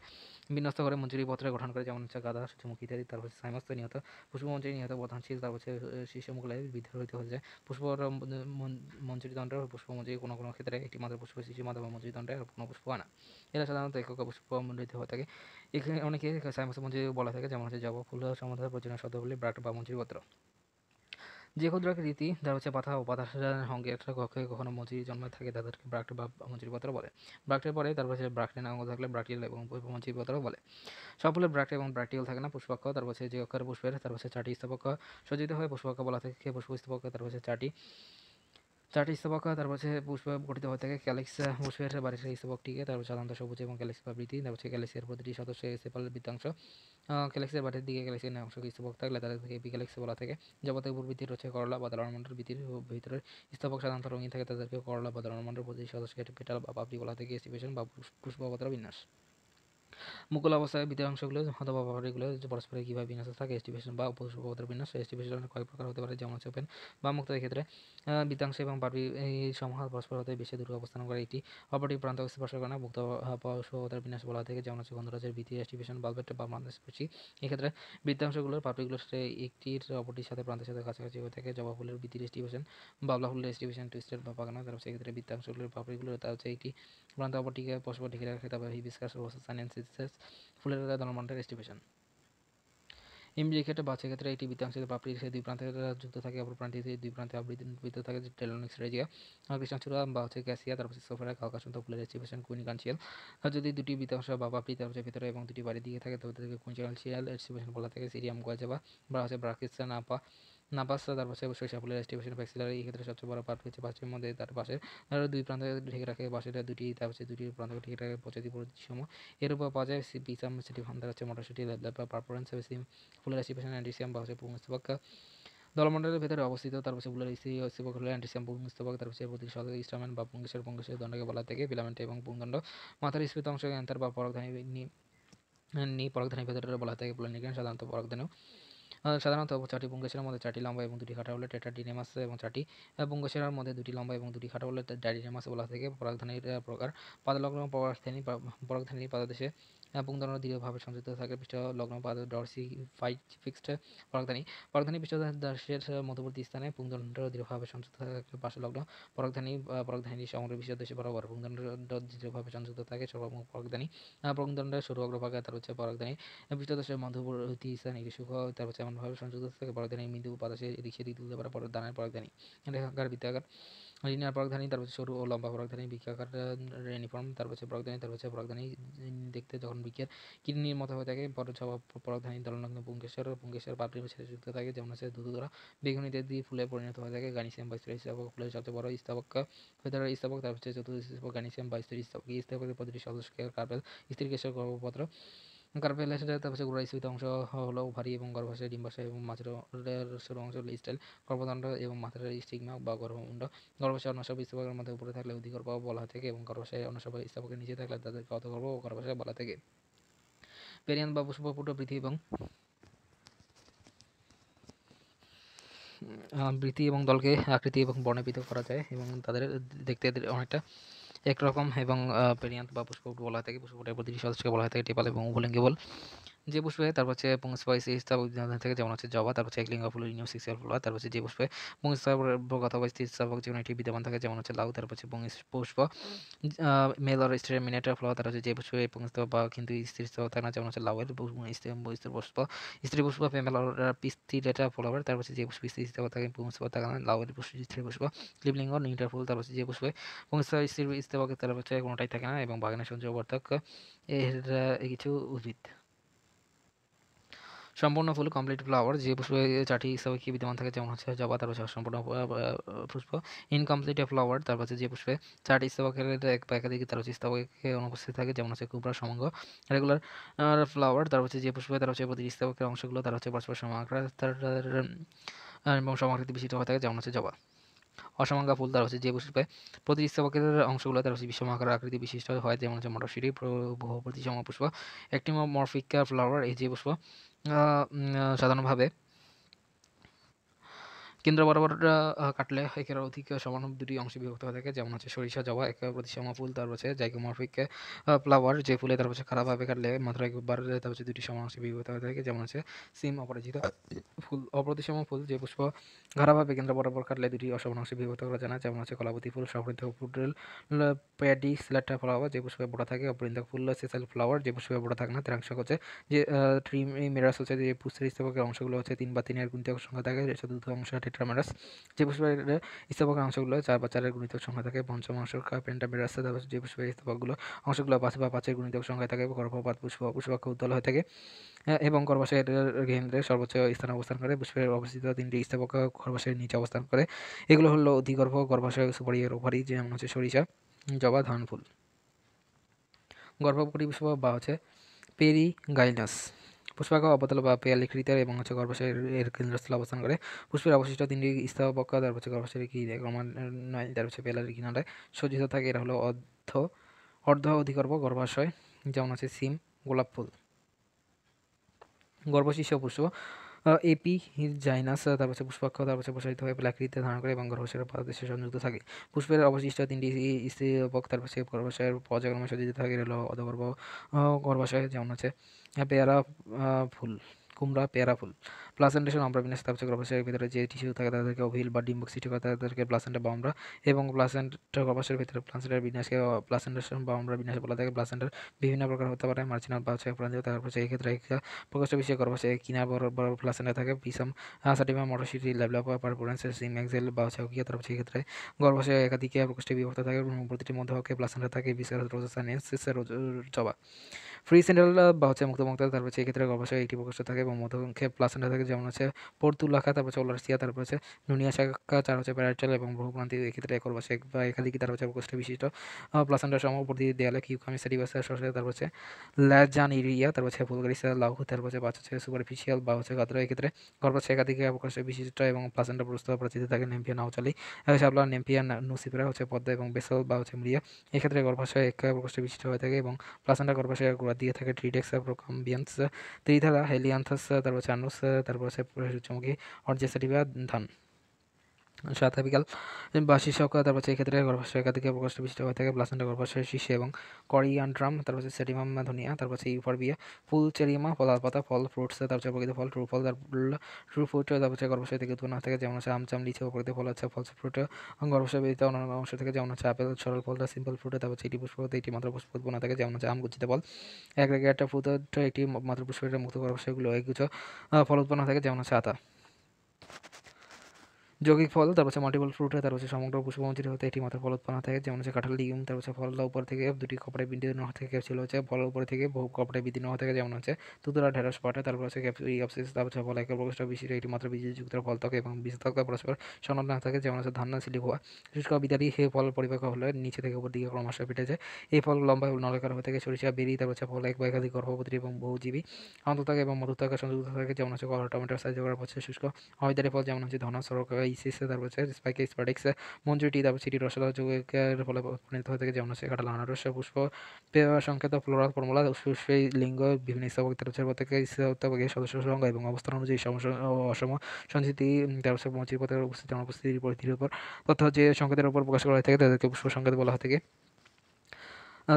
বিন্যস্ত করে মঞ্জুরিপত্রে গঠন করে যেমন হচ্ছে গাদা সূর্যমুখী ইত্যাদি তার হচ্ছে সাইমাস্ত নিহত পুষ্পমঞ্জুরি নিহত প্রধান শীল তার হচ্ছে শিশুমুখলে বিদ্রোহিত হয়ে যায় পুষ্প মঞ্জুরিদণ্ডের পুষ্পমঞ্জুরি কোনো কোনো ক্ষেত্রে একটি মাত্র পুষ্প শিশু মাত্র মঞ্জুরিদণ্ডের কোনো পুষ্প না এরা সাধারণত একক অবশ্যই প্রমণ্ডিত হয়ে থাকে এখানে অনেকে সাইমাস মঞ্জুরি বলা থাকে যেমন হচ্ছে জবা ফুল সমাধান প্রচলন শব্দগুলি বলে ব্রাট বা মঞ্জুরিপত্র যে ক্ষুদ্রাক রীতি তার হচ্ছে পাথা ও সাজানোর সঙ্গে একটা কক্ষে কখনো মজুরি জন্ম থাকে তাদেরকে ব্রাক্ট বা মজুরিপত্র বলে ব্রাক্টের পরে তারপর হচ্ছে ব্রাক্টের নাম থাকলে ব্রাকটিল এবং মজুরিপত্র বলে সফলে ব্রাক্ট এবং ব্রাকটিল থাকে না পুষ্পাক্ষ তারপর হচ্ছে যে অক্ষর পুষ্পের তারপর হচ্ছে চারটি স্থাপক সজ্জিত হয় পুষ্পাক্ষ বলা থাকে পুষ্প স্থাপক তারপর হচ্ছে চারটি চারটি স্তবক তারপর হচ্ছে পুষ্প গঠিত হয়ে থাকে ক্যালেক্সা পুষ্পের বাড়ির স্তবকটিকে তারপর সাধারণত সবুজ এবং ক্যালেক্সি প্রবৃতি তারপর হচ্ছে ক্যালেক্সির প্রতিটি সদস্য সেপাল বৃত্তাংশ ক্যালেক্সের বাড়ির দিকে ক্যালেক্সির অংশ স্তবক থাকলে তাদেরকে বিক্যালেক্সি বলা থাকে যাবতীয় প্রবৃত্তি রয়েছে করলা বা মন্ডল বৃত্তির ভিতরে স্তবক সাধারণত রঙিন থাকে তাদেরকে করলা বা মন্ডল প্রতিটি সদস্যকে পেটাল বা পাপড়ি বলা থাকে এসিপেশন বা পুষ্প বিন্যাস মুকুল অবস্থায় ভিতরের অংশগুলো অথবা পাপড়িগুলো পরস্পরে কীভাবে বিন্যাস থাকে এস্টিভেশন বা উপসর্গপত্র বিন্যাস এস্টিভেশনের কয়েক প্রকার হতে পারে যেমন হচ্ছে বা মুক্ত ক্ষেত্রে বিতাংশ এবং পাপড়ি এই সমূহ পরস্পর হতে বেশি দূরে অবস্থান করে এটি অপরটি প্রান্ত স্পর্শ করে না মুক্ত পরস্পর বিন্যাস বলা থেকে যেমন হচ্ছে গন্ধরাজের ভিত্তি এস্টিভেশন বালবেট্টা বা মানুষ মানসপেশি এক্ষেত্রে বৃত্তাংশগুলোর পাপড়িগুলো একটির অপরটির সাথে প্রান্তের সাথে কাছাকাছি হয়ে থাকে জবা ফুলের ভিত্তির এস্টিভেশন বাবলা ফুলের এস্টিভেশন টুইস্টেড বা পাকানো তারপর সেক্ষেত্রে বৃত্তাংশগুলোর পাপড়িগুলো তা হচ্ছে এটি প্রান্ত অপরটিকে পরস্পর ঢেকে রাখে তারপর হিবিস্কাস সাইনেন্সিস synthesis ফুলের গায়ে ধর্মান্টার এস্টিমেশন ইমজির ক্ষেত্রে ক্ষেত্রে একটি বৃত্তাংশিত পাপড়ি সে দুই প্রান্তে যুক্ত থাকে অপর প্রান্তে দুই প্রান্তে আবৃত্তি বিদ্ধ থাকে টেলোনিক্স রেজিয়া কৃষ্ণচূড়া বা হচ্ছে ক্যাসিয়া তারপর সোফার কাউকাশন্ত ফুলের এস্টিমেশন আর যদি দুটি বৃত্তাংশ বা পাপড়ি তার হচ্ছে ভিতরে এবং দুটি বাড়ির দিকে থাকে তবে তাদেরকে কুইনিকানশিয়াল এস্টিমেশন বলা থাকে সিরিয়াম গজাবা বা হচ্ছে ব্রাকিস্তান আপা নাপাসরা তার পাশে সাফল্যের ফুলের স্টিভেশন ভ্যাক্সিলার এই ক্ষেত্রে সবচেয়ে বড় পার্ট হচ্ছে বাসের মধ্যে তার পাশে দুই প্রান্ত ঢেকে রাখে বাসেটা দুটি তার পাশে দুটি প্রান্ত ঢেকে রাখে পঁচাশি পঁচিশ সময় এর উপর পাওয়া যায় পিসাম সেটি ভান্দার হচ্ছে মটরশুটি পারফরমেন্স ফুলের স্টিভেশন অ্যান্ডিসিয়াম বা হচ্ছে পুমস্তবাক্কা দলমণ্ডলের ভেতরে অবস্থিত তার পাশে বুলের স্ত্রী সেবক হলো অ্যান্টিসিয়াম তার পাশে প্রতি সদস্য ইসলামান বা পুঙ্গেশ্বর পুঙ্গেশ্বর দণ্ডকে বলা থেকে ফিলামেন্ট এবং পুংদণ্ড মাথার স্ফীত অংশ ক্যান্সার বা পরকধানী নি পরকধানী ভেতরে বলা থাকে প্লানিকান সাধারণত পরকধানেও সাধারণত চারটি পুঙ্গেশ্বরের মধ্যে চারটি লম্বা এবং দুটি কাটা হলে টেট্রাডিনেমাস এবং চারটি পুঙ্গেশ্বরের মধ্যে দুটি লম্বা এবং দুটি কাটা হলে ডাইডিনেমাস বলা থেকে পরাগধানীর প্রকার পাদলগ্ন পরাগধানী পরাগধানীর পাদদেশে পুংধরণ দৃঢ়ভাবে সংযুক্ত থাকে লগ্ন পাদ ডরসি ফাইট ফিক্সড পরাগধানী পরাগধানী পৃষ্ঠদেশের মধ্যবর্তী স্থানে পুংদণ্ড দৃঢ়ভাবে সংযুক্ত থাকে পার্শ্বলগ্ন পরাগধানী পরাগধানী সমগ্র দেশে বরাবর পুংদণ্ড দৃঢ়ভাবে সংযুক্ত থাকে সর্বমুখ পরাগধানী পুংধরণের সরু অগ্রভাগে তার হচ্ছে পরাগধানী দেশের মধ্যবর্তী স্থানে শুক তার হচ্ছে সমানভাবে সংযুক্ত থাকে পরাগধানী মৃদু বাতাসে এদিক সেদিক তুলতে পারে দানায় পরাগধানী রেখাকার বৃত্তাকার লিনিয়ার পরাগধানী তারপর সরু ও লম্বা পরাগধানী বৃক্ষাকার রেনিফর্ম তার পাশে পরাগধানী তার হচ্ছে পরাগধানী দেখতে যখন বৃক্ষের কিডনির মতো হয়ে থাকে বড় সব পরাগধানী দলনগ্ন পুঙ্গেশ্বর পুঙ্গেশ্বর পাপড়ি সাথে যুক্ত থাকে যেমন হচ্ছে ধুধুরা বেগুনিতে দিয়ে ফুলে পরিণত হয়ে থাকে গানিসিয়াম বাইস্টার স্থাপক ফুলের সবচেয়ে বড় স্থাপক হয়ে তারা স্থাপক তার চতুর্থ স্থাপক গানিসিয়াম বাইস্টার স্থাপক এই স্থাপকের প্রতিটি সদস্য কার্পেল স্ত্রী কেশর গর্ভপত্র কার্পেলাসের তারপরে গোড়াইস্থিত অংশ হল ভারী এবং গর্ভাশয় ডিম্বাশয় এবং মাছের অংশ স্টাইল গর্ভদণ্ড এবং মাথার স্টিগমা বা গর্ভমুণ্ড গর্ভাশয় অন্যসব স্থাপকের মধ্যে উপরে থাকলে অধিকর্ভ বলা থেকে এবং গর্ভাশয় অন্যসব স্থাপকের নিচে থাকলে তাদেরকে অধগর্ভ ও গর্ভাশয় বলা থেকে পেরিয়ান বা পুষ্পপুট বৃদ্ধি এবং বৃত্তি এবং দলকে আকৃতি এবং বর্ণে করা যায় এবং তাদের দেখতে অনেকটা একরকম এবং পেরিয়ান্ত বা পুষ্পকুট বলা হয়ে থাকে পুষ্পকুটের প্রতিটি সদস্যকে বলা হয়ে থাকে টেপাল এবং উপলিঙ্গি বল যে পুষ্পে তারপর হচ্ছে পুংস্পাইস ইস্তাবক থেকে যেমন হচ্ছে জবা তারপর হচ্ছে একলিঙ্গ ফুল ইউনিয়ম সিক্সিয়াল ফুল তারপর হচ্ছে যে পুষ্পে পুংস্তাবক স্থিতিস্থাপক যেমন এটি বিদ্যমান থাকে যেমন হচ্ছে লাউ তারপর হচ্ছে পুংস পুষ্প মেলার স্ত্রী মিনেটার ফুল তারপর হচ্ছে যে পুষ্পে বা কিন্তু স্থিতিস্থাপক থাকে না যেমন হচ্ছে লাউয়ের স্ত্রী পুষ্প স্ত্রী পুষ্প মেল আর পিস্তিলেটা ফুল তারপর হচ্ছে যে পুষ্প স্থিতিস্থাপক থাকে পুংস্পাবক থাকে না লাউয়ের পুষ্প স্ত্রী পুষ্প লিবলিঙ্গ নিউটার ফুল তারপর হচ্ছে যে পুষ্পে স্ত্রী স্থিতিস্থাপক তারপর হচ্ছে কোনোটাই থাকে না এবং বাগানের বর্ধক এর কিছু উদ্ভিদ সম্পূর্ণ ফুল কমপ্লিট ফ্লাওয়ার যে পুষ্প চাটি হিসাবে কি বিদ্যমান থাকে যেমন হচ্ছে জবা তারপর সম্পূর্ণ পুষ্প ইনকমপ্লিট ফ্লাওয়ার তারপর হচ্ছে যে পুষ্পে চাটি স্তবকের এক বা একাধিক তার হচ্ছে স্তবকে অনুপস্থিত থাকে যেমন হচ্ছে কুবরা সমঙ্গ রেগুলার ফ্লাওয়ার তারপর হচ্ছে যে পুষ্পে তার হচ্ছে প্রতি স্তবকের অংশগুলো তার হচ্ছে পরস্পর সমাগ্রা তার এবং সমাকৃতি বিশিষ্ট হয়ে থাকে যেমন হচ্ছে জবা অসমাঙ্গা ফুল তার হচ্ছে যে পুষ্পে প্রতি স্তবকের অংশগুলো তার হচ্ছে বিশ্বমাকার আকৃতি বিশিষ্ট হয় যেমন হচ্ছে মটরশুঁটি বহু প্রতিসম পুষ্প একটি মরফিকা ফ্লাওয়ার এই যে পুষ্প সাধারণভাবে কেন্দ্র বরাবর কাটলে একের অধিক সমান দুটি অংশে বিভক্ত হয়ে থাকে যেমন হচ্ছে সরিষা জবা এক প্রতিসম ফুল তার হচ্ছে জাইকোমরফিক ফ্লাওয়ার যে ফুলে তার হচ্ছে খারাপভাবে কাটলে মাত্র একবার তার হচ্ছে দুটি সমান অংশে বিভক্ত হয়ে থাকে যেমন হচ্ছে সিম অপরাজিত আচ্ছা। ফুল অপ্রতিসম ফুল যে পুষ্প খারাপভাবে কেন্দ্র বরাবর কাটলে দুটি অসমান অংশে বিভক্ত করা জানা যেমন হচ্ছে কলাপতি ফুল সমৃদ্ধ ফুল প্যাডি স্ল্যাটা ফ্লাওয়ার যে পুষ্পে বড় থাকে অপরিন্দ ফুল সেসাল ফ্লাওয়ার যে পুষ্পে বড় থাকে না ত্রাংশ হচ্ছে যে ট্রিম মেরাস হচ্ছে যে পুষ্পের স্তবকের অংশগুলো হচ্ছে তিন বা তিনের গুণিত সংখ্যা থাকে সেটা দুটো অংশ টেট্রামেরাস যে পুষ্পের স্তবক অংশগুলো চার বা চারের গুণিতক সংখ্যা থাকে পঞ্চম অংশ পেন্টামেরাস যে পুষ্পের স্তবকগুলো অংশগুলো পাঁচ বা পাঁচের গুণিতক সংখ্যা থাকে গর্ভপাত পুষ্প পুষ্পাক্ষ উদ্দল হয়ে থাকে এবং গর্ভাশয়ের কেন্দ্রে সর্বোচ্চ স্থানে অবস্থান করে পুষ্পের অবস্থিত তিনটি স্তবক গর্ভাশয়ের নিচে অবস্থান করে এগুলো হলো অধিগর্ভ গর্ভাশয় সুপারিয়ের ওভারি যেমন হচ্ছে সরিষা জবা ধানফুল গর্ভপরি পুষ্প বা হচ্ছে পেরি গাইনাস পুষ্পাক অবতল বা পেয়ালি কৃতের এবং হচ্ছে গর্ভাশয়ের এর কেন্দ্রস্থলে অবস্থান করে পুষ্পের অবশিষ্ট তিনটি স্তবক তার হচ্ছে গর্ভাশয়ের কি নয় তার হচ্ছে পেয়ালির কিনারায় সজ্জিত থাকে এরা হলো অর্ধ অর্ধ অধিকর্ভ গর্ভাশয় যেমন আছে সিম গোলাপ ফুল গর্ভশিষ্য পুষ্প এপি জাইনাস তারপর হচ্ছে পুষ্পাক্ষ তারপর হচ্ছে প্রসারিত হয়ে প্লাকৃতিতে ধারণ করে এবং গর্ভাশয়ের পাদের সংযুক্ত থাকে পুষ্পের অবশিষ্ট তিনটি স্ত্রীপক তারপর হচ্ছে গর্ভাশয়ের পর্যায়ক্রমে সজ্জিত থাকে রেল অধগর্ভ গর্ভাশয় যেমন হচ্ছে পেয়ারা ফুল কুমড়া পেয়ারা ফুল প্লাসেন্টেশন আমরা বিনাশ তাপচক গর্ভাশয়ের ভিতরে যে টিস্যু থাকে তাদেরকে অভিল বা ডিম্বক সৃষ্টি করে তাদেরকে প্লাসেন্টা বা আমরা এবং প্লাসেন্ট গর্ভাশয়ের ভিতরে প্লাসেন্টার বিন্যাসকে প্লাসেন্টেশন বা আমরা বিন্যাস বলা থাকে প্লাসেন্টার বিভিন্ন প্রকার হতে পারে মার্জিনাল বা ছয় প্রাণ তারপর সেই ক্ষেত্রে প্রকোষ্ঠ বিষয়ে গর্ভাশয়ে কিনা বড় প্লাসেন্টা থাকে পিসাম সাটিমা মটরশিটি ল্যাবলাপা পারপুরেন্স সিম এক্সেল বা ছয় তারপর সেই ক্ষেত্রে গর্ভাশয়ে একাধিক প্রকোষ্ঠে বিভক্ত থাকে এবং প্রতিটি মধ্যে প্লাসেন্টা থাকে বিশেষ রোজা সানিয়েন্স রোজ জবা ফ্রি সেন্ট্রাল বা হচ্ছে মুক্ত মুক্ত তারপর হচ্ছে এক্ষেত্রে গবেষক একটি প্রকোষ্ঠ থাকে এবং মধ্যে প্লাস সেন্টার থাকে যেমন হচ্ছে পর্তুলাখা তারপর হচ্ছে ওলারসিয়া তারপর হচ্ছে নুনিয়া শাখা চার হচ্ছে প্যারাচল এবং বহুপ্রান্তি এক্ষেত্রে একর বাসে বা একাধিক তার হচ্ছে প্রকোষ্ঠ বিশিষ্ট প্লাস সেন্টার সম প্রতি দেয়ালে কিউকামি সেরিবাসা সরাসরি তারপর হচ্ছে ল্যাজান ইরিয়া তারপর হচ্ছে ফুলগারিসা লাউ তারপর হচ্ছে বাচ্চা হচ্ছে সুপারফিশিয়াল বা হচ্ছে গাদ্র এক্ষেত্রে গর্ভাচ্ছে একাধিক প্রকোষ্ঠ বিশিষ্ট এবং প্লাস সেন্টার প্রস্তুত প্রচিত থাকে নাওচালি হচ্ছে শাপলা নেম্পিয়া নুসিপরা হচ্ছে পদ্মা এবং বেসল বা হচ্ছে মিরিয়া এক্ষেত্রে গর্ভাশয় এক প্রকোষ্ঠ বিশিষ্ট হয়ে থাকে এবং প্লাসেন্টা গর্ভাশয় दिया थाका ट्रिडेक्स और प्रोकंबियंस त्रिदला हेलियांथस তারপরে চ্যানোস তারপরে সাইপ্রাস হচ্ছে আমাকে আরjsdelivr ধন সাত বিকাল বাসি শীর্ষক তারপর হচ্ছে এক্ষেত্রে গর্ভাশয় একাধিক প্রকাশ বিশিষ্ট হয়ে থাকে প্লাসেন্টা গর্ভাশয় শীর্ষে এবং ড্রাম তারপর হচ্ছে সেরিমাম ধনিয়া তারপর হচ্ছে বিয়া ফুল চেরিমা ফল পাতা ফল ফ্রুটস তারপর প্রকৃত ফল ট্রু ফল ট্রু ফ্রুট তারপর হচ্ছে গর্ভাশয় থেকে উৎপন্ন থাকে যেমন হচ্ছে আমচাম লিচে প্রকৃত ফল হচ্ছে ফল ফ্রুট গর্ভাশয় ব্যতীত অন্যান্য অংশ থেকে যেমন হচ্ছে আপেল সরল ফল সিম্পল ফ্রুট তারপর সেটি পুষ্প এটি মাত্র পুষ্প উৎপন্ন থাকে যেমন আছে আম গুচিতে ফল এক একটা ফুট একটি মাত্র পুষ্প মুক্ত গর্ভাশয়গুলো এগুলো ফল উৎপন্ন থাকে যেমন আছে আতা যৌগিক ফল তারপর হচ্ছে মাল্টিপল ফ্রুট হয় তারপর হচ্ছে সমগ্র পুষ্পমঞ্চিত হতে এটি মাথার উৎপন্ন থাকে যেমন হচ্ছে কাঁঠাল লিগিউম তারপর হচ্ছে ফলদা উপর থেকে দুটি কপড়ে বিদ্যুৎ হওয়া থেকে ক্যাপসুল হচ্ছে ফলের উপর থেকে বহু কপড়ে বৃদ্ধি হওয়া থাকে যেমন হচ্ছে তুতুরা ঢেঁড়স পাঠায় তারপর হচ্ছে ক্যাপসিস তারপর হচ্ছে ফল একে প্রকোষ্ঠ বিশিষ্ট এটি মাত্র যুক্ত ফল থাকে এবং বিশেষ থাকে পরস্পর না থাকে যেমন হচ্ছে ধান্না সিলি হওয়া শুষ্ক বিদারি হে ফল পরিপাক হলে নিচে থেকে উপর দিকে ক্রমশ ফেটে যায় এই ফল লম্বা নলকার হয়ে থাকে সরিষা বেরি তারপর হচ্ছে ফল এক বা একাধিক গর্ভবতী এবং বহুজীবী অন্তত থাকে এবং মধু থাকে সংযুক্ত থাকে যেমন হচ্ছে টমেটোর সাইজ করার হচ্ছে শুষ্ক হয়দারি ফল যেমন হচ্ছে ধনা সরকার আইসিস তারপর হচ্ছে স্পাইক স্পার্টিক্স মঞ্জুটি তারপর সিটি রসলা যুগের ফলে পরিণত হয়ে থাকে যেমন হচ্ছে কাঁঠাল আনারস পুষ্প সংকেত ফ্লোরা ফর্মুলা পুষ্পে লিঙ্গ বিভিন্ন স্থাপক তার হচ্ছে প্রত্যেকে স্থাপকের সদস্য সংখ্যা এবং অবস্থান অনুযায়ী সমস্যা অসম সংস্কৃতি তার হচ্ছে মঞ্চিপথের উপস্থিতি অনুপস্থিতির পরিধির উপর তথ্য যে সংকেতের উপর প্রকাশ করা হয়ে থাকে তাদেরকে পুষ্প সংকেত বলা হয়ে থাকে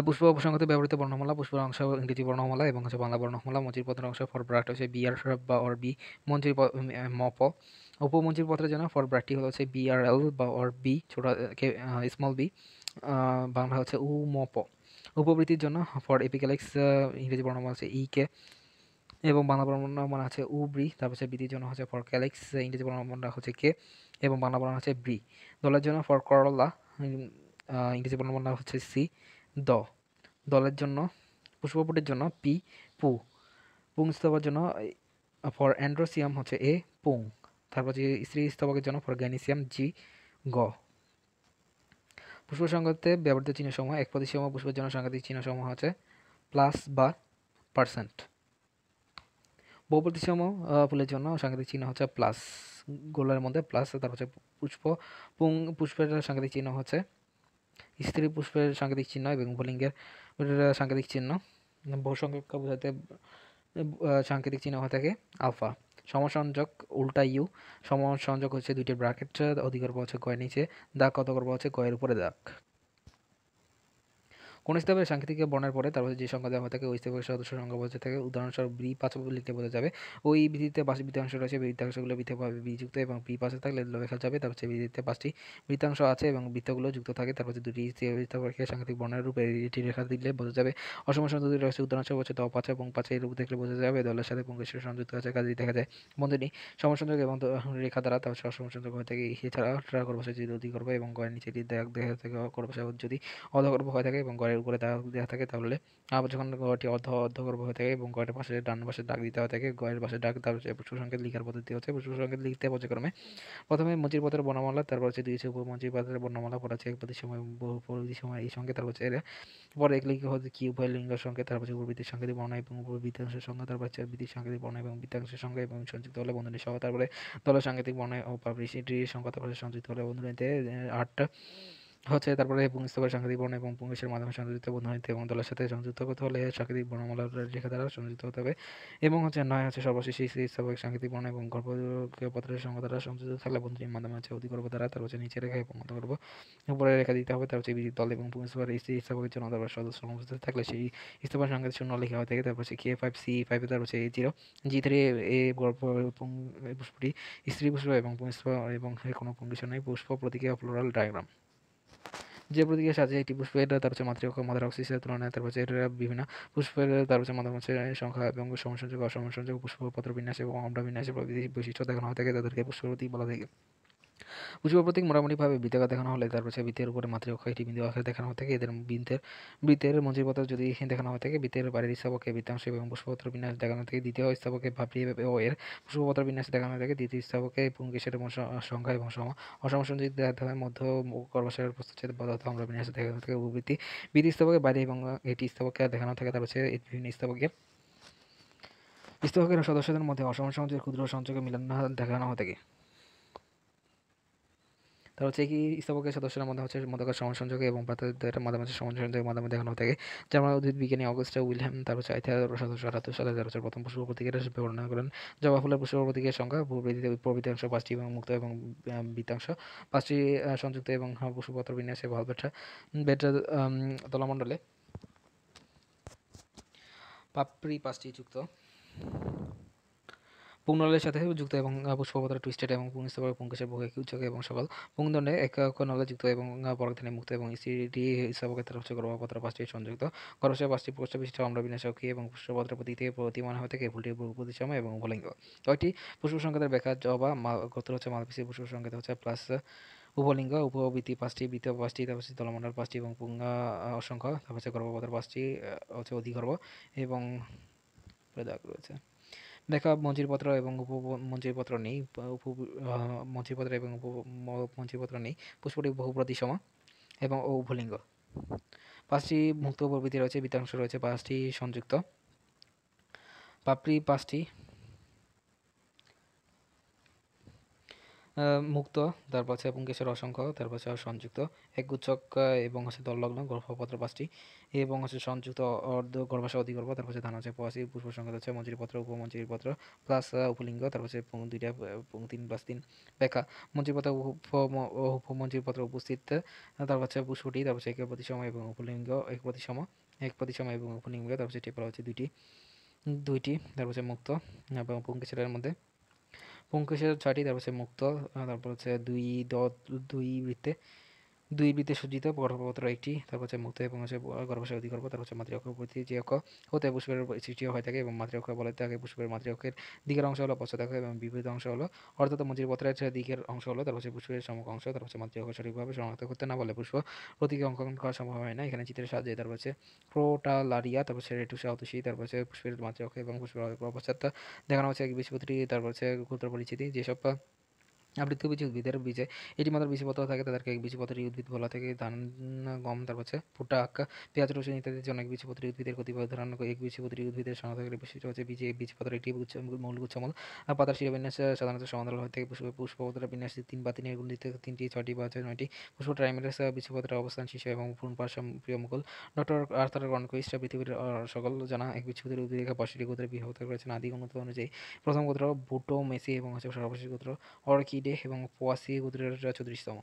পুষ্প উপসংগত ব্যবহৃত বর্ণমালা পুষ্পের অংশ ইংরেজি বর্ণমালা এবং হচ্ছে বাংলা বর্ণমালা মঞ্চির পথের অংশ ফর ব্রাট হচ্ছে বিআর বা অর বি মঞ্জির মপ পত্রের জন্য ফরওয়ার্ডটি হলো হচ্ছে বিআরএল বা or B K small B Bangla হচ্ছে উ উমপ উপবৃত্তির জন্য ফর এপিক্যালেক্স ইংরেজি বর্ণমান হচ্ছে ই কে এবং বাংলা বর্ণমান আছে উ ব্রি তারপর হচ্ছে বৃত্তির জন্য হচ্ছে ফর ক্যালেক্স ইংরেজি বর্ণমানটা হচ্ছে কে এবং বাংলা বর্ণনা হচ্ছে ব্রি দলের জন্য ফর করলা ইংরেজি বর্ণমানটা হচ্ছে সি দ দলের জন্য পুষ্পপুটির জন্য পি পু পুংস্তবার জন্য ফর অ্যান্ড্রোসিয়াম হচ্ছে এ পুং তারপর যে স্ত্রী স্তবকের জন্য ফরগ্যানিসিয়াম জি গ পুষ্প সংঘাতে ব্যবহৃত চিহ্নসমূহ এক সময় পুষ্পের জন্য সাংঘাতিক চিহ্নসমূহ হচ্ছে প্লাস বা পার্সেন্ট বহু প্রতিসম ফুলের জন্য সাংঘাতিক চিহ্ন হচ্ছে প্লাস গোলার মধ্যে প্লাস তারপর হচ্ছে পুষ্প পুং পুষ্পের সাংঘাতিক চিহ্ন হচ্ছে স্ত্রী পুষ্পের সাংঘাতিক চিহ্ন এবং ভুলিঙ্গের সাংঘাতিক চিহ্ন বহু সংখ্যক বোঝাতে সাংকেতিক চিহ্ন হয়ে থাকে আলফা সমসংযোগ উল্টা ইউ সমসংযোগ হচ্ছে দুইটি ব্র্যাকেট অধিকার করব হচ্ছে গয়ের নিচে দাগ কত করব হচ্ছে গয়ের উপরে দাগ কোন স্টেপের সাংকেতিক বর্ণের পরে তারপরে যে সংখ্যা দেওয়া থাকে ওই স্টেপের সদস্য সংখ্যা বলতে থাকে উদাহরণস্বরূপ বি পাঁচ লিখতে বলা যাবে ওই বৃত্তিতে পাঁচ বৃত্তাংশ রয়েছে বৃত্তাংশগুলো বৃত্তভাবে বিযুক্ত এবং বি পাশে থাকলে লেখা যাবে তারপর হচ্ছে বৃত্তিতে পাঁচটি বৃত্তাংশ আছে এবং বৃত্তগুলো যুক্ত থাকে তারপর হচ্ছে দুটি স্টেপের সাংকেতিক বর্ণের রূপে এটি রেখা দিলে বোঝা যাবে অসম সংযুক্তি রয়েছে উদাহরণস্বরূপ হচ্ছে দল পাঁচ এবং পাঁচে রূপ দেখলে বোঝা যাবে দলের সাথে বঙ্গেশ্বর সংযুক্ত আছে কাজে দেখা যায় বন্ধনী সমসংযোগ এবং রেখা দ্বারা তারপর অসম সংযোগ হয়ে থাকে এছাড়া গর্ভাশয় যদি অধিগর্ভ এবং গয়ের নিচে দেখা থাকে গর্ভাশয় যদি অধগর্ভ হয়ে থাকে এবং গয়ের উপরে দেওয়া থাকে তাহলে আবার যখন ঘরটি অর্ধ অর্ধগর্ভ হয়ে থাকে এবং গয়ের পাশে ডান পাশে ডাক দিতে হয়ে থাকে গয়ের পাশে ডাক তারপর সুসংকেত লিখার পদ্ধতি হচ্ছে সুসংকেত লিখতে পর্যায়ক্রমে প্রথমে মঞ্চির পথের বর্ণমালা তারপর হচ্ছে দিয়েছে মঞ্চির পথের বর্ণমালা পরে হচ্ছে একপতি সময় বহুপতি সময় এই সঙ্গে তারপর হচ্ছে পরে এক লিঙ্গ হচ্ছে কি উভয় লিঙ্গ সঙ্গে তারপর হচ্ছে উপবৃত্তির সংকেত বর্ণনা এবং উপবৃত্তাংশের সঙ্গে তারপর হচ্ছে বৃত্তির সংকেতিক বর্ণ এবং বৃত্তাংশের সঙ্গে এবং সংযুক্ত হলে বন্ধনী সহ তারপরে দল সাংকেতিক বর্ণ ও পাবলিসিটির সংখ্যা তারপর সংযুক্ত হলে বন্ধনীতে আটটা হচ্ছে তারপরে পুংস্তবের সাংকেতিক বর্ণ এবং পুংশের মাধ্যমে সংযুক্ত বন্ধু হইতে এবং দলের সাথে সংযুক্ত করতে হলে সাংকেতিক বর্ণমালার রেখা দ্বারা সংযুক্ত হতে হবে এবং হচ্ছে নয় হচ্ছে সর্বশেষ স্থিতিস্থাপক সাংকেতিক বর্ণ এবং গর্ভপত্রের সঙ্গ দ্বারা সংযুক্ত থাকলে বন্ধুটির মাধ্যমে হচ্ছে গর্ব দ্বারা তার হচ্ছে নিচে রেখা এবং অন্তগর্ভ উপরে রেখা দিতে হবে তার হচ্ছে দল এবং পুংস্তবের স্থিতিস্থাপকের জন্য তারপর সদস্য অনুপস্থিত থাকলে সেই স্থাপন সাংকেতিক শূন্য লেখা হয়ে থাকে তারপর হচ্ছে কে ফাইভ সি ফাইভে তার হচ্ছে এ জিরো জি থ্রি এ গর্ভ পুষ্পটি স্ত্রী পুষ্প এবং পুষ্প এবং কোনো পুঙ্গিস নয় পুষ্প প্রতীকে ফ্লোরাল ডায়াগ্রাম যে প্রতিক্রিয়ার সাহায্যে একটি পুষ্পের তার হচ্ছে মাতৃক্ষ মাদার অক্সিসের তুলনায় তারপর হচ্ছে বিভিন্ন পুষ্পের তার হচ্ছে মাদার সংখ্যা এবং সমসংযোগ অসমসংযোগ পুষ্পপত্র বিন্যাস এবং অমরা বিন্যাসের প্রভৃতি বৈশিষ্ট্য দেখানো হয়ে থাকে তাদেরকে পুষ্পপতি বলা থাকে প্রতীক মোটামুটিভাবে বৃত্তাকার দেখানো হলে তারপর সে বৃত্তের উপরে মাতৃক্ষা একটি বিন্দু আকারে দেখানো হয়ে থাকে এদের বৃত্তের বৃত্তের মঞ্জিলপত্র যদি দেখানো হয়ে থাকে বৃত্তের বাইরের স্থাপকে বৃত্তাংশ এবং পুষ্পপত্র বিন্যাস দেখানো থাকে দ্বিতীয় স্থাপকে ভাবি ও এর পুষ্পপত্র বিন্যাস দেখানো হয়ে থাকে দ্বিতীয় স্থাপকে পুঙ্কেশের সংখ্যা এবং সম অসমসঞ্চিত দেখার মধ্য কর্মশালের প্রস্তুচ্ছেদ পদার্থ আমরা বিন্যাস দেখানো থাকে উপবৃত্তি বৃত্তি স্থাপকে বাইরে এবং এটি স্থাপকে দেখানো থাকে তারপর সে বিভিন্ন স্থাপকে স্থাপকের সদস্যদের মধ্যে অসম সমাজের ক্ষুদ্র সঞ্চয়কে মিলন দেখানো হয়ে থাকে তার হচ্ছে কি স্থাপকের সদস্যরা মধ্যে হচ্ছে সমান সমসংযোগ এবং মাধ্যমে সমান সংযোগ মাধ্যমে দেখানো থাকে যেমন উদ্ভিদ বিজ্ঞানী অগস্টা উইলহ্যাম তার হচ্ছে আইথার সদস্য আঠাত্তর সালে হাজার হচ্ছে প্রথম পুষ্প প্রতীকের বর্ণনা করেন জবা ফুলের পুষ্প প্রতীকের সংখ্যা প্রবৃত্তিতে প্রবৃত্তাংশ পাঁচটি এবং মুক্ত এবং বৃত্তাংশ পাঁচটি সংযুক্ত এবং পুষ্পপত্র বিন্যাসে ভালবেটা বেটা তলামণ্ডলে পাপড়ি পাঁচটি যুক্ত পুংনলের সাথে যুক্ত এবং পুষ্পপত্র টুইস্টেড এবং পুংস্তবর পুঙ্কেশের ভোগে উচ্চক এবং সকল পুংদণ্ডে এক নলে যুক্ত এবং বরগধানে মুক্ত এবং ইসিডি হিসাবকে তার হচ্ছে গর্ভপত্র পাঁচটি সংযুক্ত গর্ভশয় পাঁচটি পুষ্ট বিশিষ্ট অম্ল বিনাশকী এবং পুষ্পপত্র প্রতিতে প্রতিমান হয়ে থাকে ভুলটি প্রতিসম এবং উপলিঙ্গ কয়েকটি পুষ্প সংকেতের ব্যাখ্যা জবা গত হচ্ছে মালপিসি পুষ্প সংকেত হচ্ছে প্লাস উপলিঙ্গ উপবৃত্তি পাঁচটি বৃত্ত পাঁচটি তারপর দলমণ্ডল পাঁচটি এবং পুঙ্গা অসংখ্য তারপর হচ্ছে গর্ভপত্র পাঁচটি হচ্ছে অধিগর্ভ এবং রয়েছে দেখা মন্ত্রীপত্র এবং উপ নেই উপ মন্ত্রীপত্র এবং উপ নেই পুষ্পটি বহুপ্রতি সম এবং ও উভলিঙ্গ পাঁচটি মুক্ত প্রবৃতি রয়েছে বিতাংশ রয়েছে পাঁচটি সংযুক্ত পাপড়ি পাঁচটি মুক্ত তারপর আছে কেশের অসংখ্য তারপর আছে সংযুক্ত একগুচ্ছক এবং আছে দললগ্ন গর্ভপত্র পাঁচটি এবং আছে সংযুক্ত অর্ধ গর্ভাশয় অধিগর্ভ তারপর আছে ধান আছে পয়াশি পুষ্প সংখ্যা আছে মঞ্জুরিপত্র উপমঞ্জুরিপত্র প্লাস উপলিঙ্গ তারপর হচ্ছে দুইটা তিন প্লাস তিন ব্যাখ্যা মঞ্জুরিপত্র উপমঞ্জুরিপত্র উপস্থিত তারপর আছে পুষ্পটি তারপর আছে এক প্রতিসম এবং উপলিঙ্গ এক প্রতিসম এক প্রতিসম এবং উপলিঙ্গ তারপর আছে টেপলা হচ্ছে দুইটি দুইটি তারপর আছে মুক্ত এবং পুঙ্কেশ্বরের মধ্যে পঙ্কুশের ছয়টি তারপর হচ্ছে মুক্ত তারপর হচ্ছে দুই দ দুই বৃত্তে দুই বৃত্তে সজ্জিত গর্ভপত্র একটি তারপর হচ্ছে মুক্ত এবং হচ্ছে গর্ভাশয় অধিকর্ভ তারপর হচ্ছে মাতৃক্ষ প্রতি যে অক্ষ হতে পুষ্পের সৃষ্টিও হয়ে থাকে এবং মাতৃক্ষ বলে থাকে পুষ্পের মাতৃক্ষের দিকের অংশ হলো পশ্চাৎ এবং বিপরীত অংশ হলো অর্থাৎ মঞ্জির পত্রের দিকের অংশ হলো তারপর হচ্ছে পুষ্পের সমক অংশ তারপর হচ্ছে মাতৃক্ষ সঠিকভাবে শনাক্ত করতে না বলে পুষ্প প্রতীকে অঙ্কন করা সম্ভব হয় না এখানে চিত্রের সাহায্যে তারপর হচ্ছে প্রোটালারিয়া তারপর হচ্ছে রেটুসা অতুষি তারপর হচ্ছে পুষ্পের মাতৃক্ষ এবং পুষ্পের পশ্চাৎ দেখানো হচ্ছে বিষপত্রী তারপর হচ্ছে ক্ষুদ্র পরিচিতি যেসব বীজ উদ্ভিদের বীজে এটি মাত্র বীজ পত্র থাকে তাদেরকে এক বীজপত্রী উদ্ভিদ বলা থেকে ধান গম তার হচ্ছে ভুট্টা আক্কা পেঁয়াজ রসুন ইত্যাদি জন্য এক বীজপত্রী উদ্ভিদের কতিপয় ধরন এক বীজপত্রী উদ্ভিদের সাধারণত থাকার বৈশিষ্ট্য হচ্ছে বীজে বীজপত্র একটি মূল গুচ্ছমূল পাতার শিরাবিন্যাস সাধারণত সমান্তরাল হয়ে থাকে পুষ্প পুষ্পপত্র বিন্যাস তিন বা তিনের গুণ দিতে তিনটি ছয়টি বা ছয় নয়টি পুষ্প ট্রাইমেরাস বীজপত্রের অবস্থান শিশু এবং পূর্ণপাশা প্রিয় মুকুল ডক্টর আর্থার গণকইস্টা পৃথিবীর সকল জানা এক বীজপত্রী উদ্ভিদকে পাশে গোত্রে বিভক্ত করেছেন আদি অনুযায়ী প্রথম গোত্র বুটো মেসি এবং হচ্ছে সর্বশেষ গোত্র অর্কিড ডে এবং পোয়াশি গোত্রের চৌত্রিশতম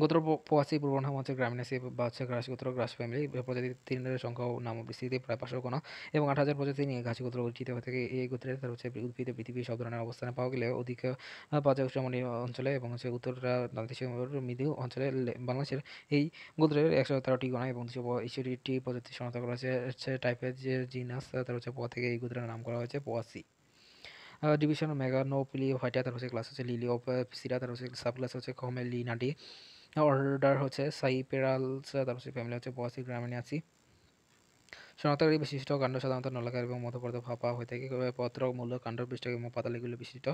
গোত্র পোয়াসি পূর্বনাম হচ্ছে গ্রামিনাসি বা হচ্ছে ঘাস গোত্র ঘাস ফ্যামিলি প্রজাতির তিন সংখ্যা নাম বিস্তৃতি প্রায় পাঁচশো কোনো এবং আট হাজার প্রজাতি নিয়ে ঘাসি গোত্র গঠিত হয়ে থাকে এই গোত্রের তার হচ্ছে উদ্ভিদে পৃথিবীর সব ধরনের অবস্থানে পাওয়া গেলে অধিক পাঁচ উষ্ণমণি অঞ্চলে এবং হচ্ছে উত্তরটা মৃদু অঞ্চলে বাংলাদেশের এই গোত্রের একশো তেরোটি গোনা এবং দুশো একষট্টিটি প্রজাতি শনাক্ত করা হয়েছে টাইপের যে জিনাস তার হচ্ছে পোয়া থেকে এই গোত্রের নাম করা হয়েছে পোয়াশি ডিভিশন মেগানোপলি হোয়াইটা তার হচ্ছে ক্লাস হচ্ছে লিলিওপ সিরা তার হচ্ছে সাব ক্লাস হচ্ছে কমেলিনাডি অর্ডার হচ্ছে সাইপেরালস তার হচ্ছে ফ্যামিলি হচ্ছে বয়াসি গ্রামে আছি শনাক্তকারী বিশিষ্ট কাণ্ড সাধারণত নলাকার এবং মধ্যপর্দ ফাঁপা হয়ে থাকে পত্র মূল্য কাণ্ড পৃষ্ঠ এবং পাতালিগুলো বিশিষ্ট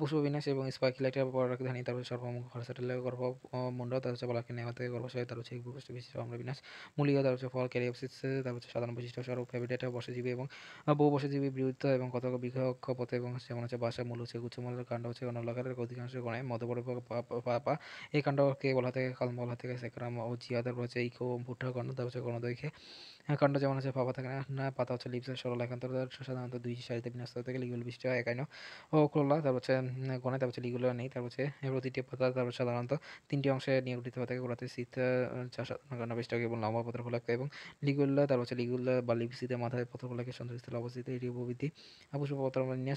পুষ্পবিন্যাস এবং স্পাইকিলাইটের পরাগধানী তার সর্বমুখ খরচাটালে গর্ভ মুন্ড তার হচ্ছে বলাকে নেওয়া থেকে গর্ভাশয় তার হচ্ছে ভূপৃষ্ঠ বিশিষ্ট অম্লবিন্যাস মূলীয় তার হচ্ছে ফল ক্যারিয়াপসিস তার হচ্ছে সাধারণ বৈশিষ্ট্য স্বরূপ হ্যাবিটেট বর্ষজীবী এবং বহু বর্ষজীবী বৃহত্ত এবং কত বিঘক্ষ পথে এবং যেমন হচ্ছে বাসা মূল হচ্ছে মূল্যের কাণ্ড হচ্ছে নলাকারের অধিকাংশ গণায় মধ্যপর্ব পাপা এই কাণ্ডকে বলা থেকে কালম বলা থেকে সেকরাম ও জিয়া তারপর হচ্ছে ইকো ভুট্টা কাণ্ড তার হচ্ছে গণদৈখে হ্যাঁ, কাণ্ড যেমন আছে পাতা থাকে না পাতা হচ্ছে লিপসের সরল একান্তর সাধারণত দুই সারিতে বিন্যস্ত থেকে লিগুলো বৃষ্টি হয় একাইন ও খোলা তারপর হচ্ছে গণে তারপর হচ্ছে লিগুলো নেই তারপর হচ্ছে প্রতিটি পাতা তারপর সাধারণত তিনটি অংশে নিয়ে গঠিত হয়ে থাকে ওরা শীত বৃষ্টি এবং লম্বা পত্র ফলাক্ত এবং লিগুল্লা তারপর হচ্ছে লিগুল্লা বা লিপসিতে মাথায় পত্র ফলাকে সন্ত্রস্থলে অবস্থিত এটি উপবৃত্তি পুষ্পপত্র নিয়ে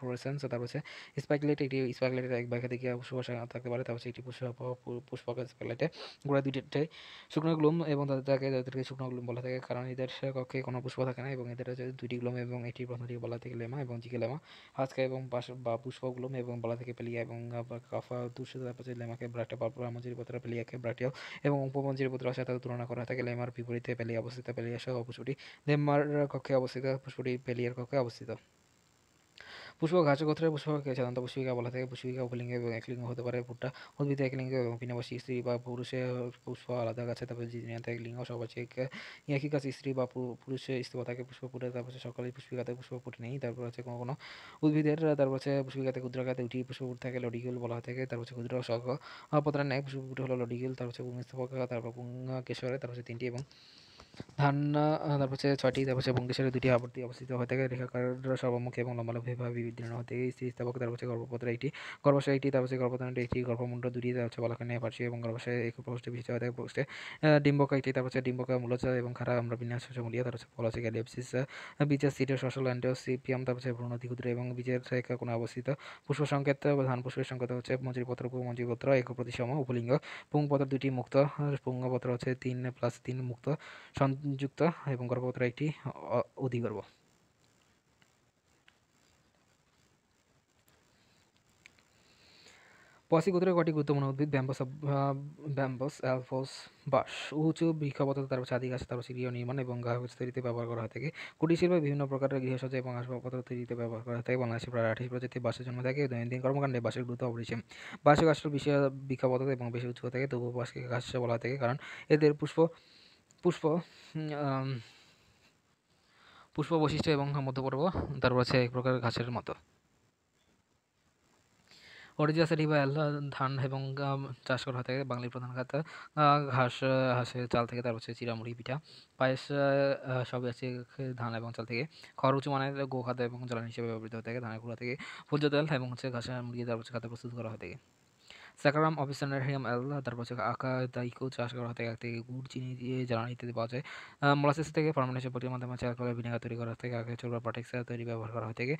ফ্লোরোসেন্স তারপর হচ্ছে স্পাইকলেট একটি স্পাইকলেট এক ব্যাখ্যা থেকে পুষ্প থাকতে পারে তারপর একটি পুষ্প পুষ্পক স্পাইকলেটে গোড়া দুইটাই শুকনো গ্লুম এবং তাদেরকে তাদেরকে শুকনো গ্লুম বলা থাকে কারণ এদের কক্ষে কোনো পুষ্প থাকে না এবং এদের হচ্ছে দুটি গ্লোম এবং এটি প্রথমটি বলা থেকে লেমা এবং জিকে লেমা হাজকা এবং বা পুষ্প গ্লোম এবং বলা থেকে পেলিয়া এবং কাফা দুশো তারপর লেমাকে ব্রাটা বা মঞ্জির পত্র পেলিয়াকে ব্রাটিও এবং উপমঞ্জির পত্র তাদের তুলনা করা থাকে লেমার বিপরীতে পেলিয়া অবস্থিত পেলিয়া সহ পুষ্পটি লেমার কক্ষে অবস্থিত পুষ্পটি পেলিয়ার কক্ষে অবস্থিত পুষ্পক গাছের গোত্রের পুষ্পকে সাধারণত পুষ্পিকা বলা থাকে পুষ্পিকা উপলিঙ্গে এবং একলিঙ্গ হতে পারে ভুট্টা উদ্ভিদে একলিঙ্গ এবং বসে স্ত্রী বা পুরুষে পুষ্প আলাদা গাছে তারপরে জিনিয়াতে একলিঙ্গ আছে একই কাছে স্ত্রী বা পুরুষে স্ত্রী থাকে পুষ্প ফুটে তারপরে সকালে পুষ্পিকাতে পুষ্প ফুটে নেই তারপর হচ্ছে কোনো কোনো উদ্ভিদের তারপর হচ্ছে পুষ্পিকাতে ক্ষুদ্রাকাতে উঠি পুষ্প ফুট থাকে লডিগুল বলা থাকে তারপর হচ্ছে ক্ষুদ্র শখ নেয় পুষ্প ফুটে হলো লডিগুল তারপর হচ্ছে তারপর পুং কেশরে তারপর হচ্ছে তিনটি এবং ধান্না তারপর হচ্ছে ছয়টি তারপর হচ্ছে বঙ্গেশ্বরের দুটি আবর্তি অবস্থিত হয়ে থাকে রেখাকার সর্বমুখী এবং লম্বালভাবে বিদীর্ণ হতে স্থাপক তারপর হচ্ছে গর্ভপত্র একটি গর্ভাশয় একটি তারপর হচ্ছে গর্ভধারণটি একটি গর্ভমুণ্ড দুটি তারপর হচ্ছে বলাকানে পার্শ্বে এবং গর্ভাশয় এক প্রোষ্টে বিশিষ্ট হয়ে থাকে প্রোষ্টে ডিম্বক একটি তারপর হচ্ছে ডিম্বকা মূলচ এবং খারাপ আমরা বিন্যাস মূল্য তারপর হচ্ছে ফল হচ্ছে গ্যালিপসিস বীজের সিটে শসল সিপিএম তারপর হচ্ছে ভ্রূণতি ক্ষুদ্র এবং বীজের রেখা কোনো অবস্থিত পুষ্প সংকেত ধান পুষ্পের সংকেত হচ্ছে মঞ্জুরিপত্র মঞ্জিপত্র এক প্রতিসম উপলিঙ্গ পুংপত্র দুটি মুক্ত পুঙ্গপত্র হচ্ছে তিন প্লাস তিন মুক্ত সংযুক্ত এবং গর্ভপাত্র একটি অধিগর্ভ পসি গোত্রের কটি গুরুত্বপূর্ণ উদ্ভিদ ব্যাম্বস ব্যাম্বস অ্যালফোস বাস উঁচু বৃক্ষপত তারপর ছাদি গাছ তারপর গৃহ নির্মাণ এবং গাছ তৈরিতে ব্যবহার করা হয়ে থাকে কুটির শিল্পে বিভিন্ন প্রকারের গৃহসজ্জা এবং আসবাবপত্র তৈরিতে ব্যবহার করা থাকে বাংলাদেশে প্রায় আঠাশ প্রজাতির বাসের জন্ম থাকে দৈনন্দিন কর্মকাণ্ডে বাসের গুরুত্ব অপরিসীম বাসে গাছটা বিশেষ বৃক্ষপত এবং বেশি উচ্চতা থাকে তবু বাসকে গাছ বলা থাকে কারণ এদের পুষ্প পুষ্প পুষ্প বৈশিষ্ট্য এবং মধ্যপর্ব তারপর আছে এক প্রকার ঘাসের মতো অরিজিয়াসারি বা এল্লা ধান এবং চাষ করা হয়ে থাকে বাঙালির প্রধান খাত ঘাস হাঁসের চাল থেকে তারপর হচ্ছে চিরামুড়ি পিঠা পায়েস সবই আছে ধান এবং চাল থেকে খড় উঁচু মানের গোখাদ্য এবং জ্বালানি হিসেবে ব্যবহৃত হয়ে থাকে ধানের গুঁড়া থেকে ফুলজ তেল এবং হচ্ছে ঘাসের মুরগি তারপর হচ্ছে খাদ্য প্রস্তুত করা হয়ে থাকে সাকারাম অফিসার হেম আল্লাহ তারপর হচ্ছে আকা দাইকো চাষ করা হতে এক থেকে গুড় চিনি দিয়ে জ্বালানি ইত্যাদি পাওয়া যায় মলাসেস থেকে ফরমালিসের প্রতিমাধ্যমে মাধ্যমে ভিনেগার তৈরি করা থেকে আগে চোর বা পাটেক্সা তৈরি ব্যবহার করা হয় থাকে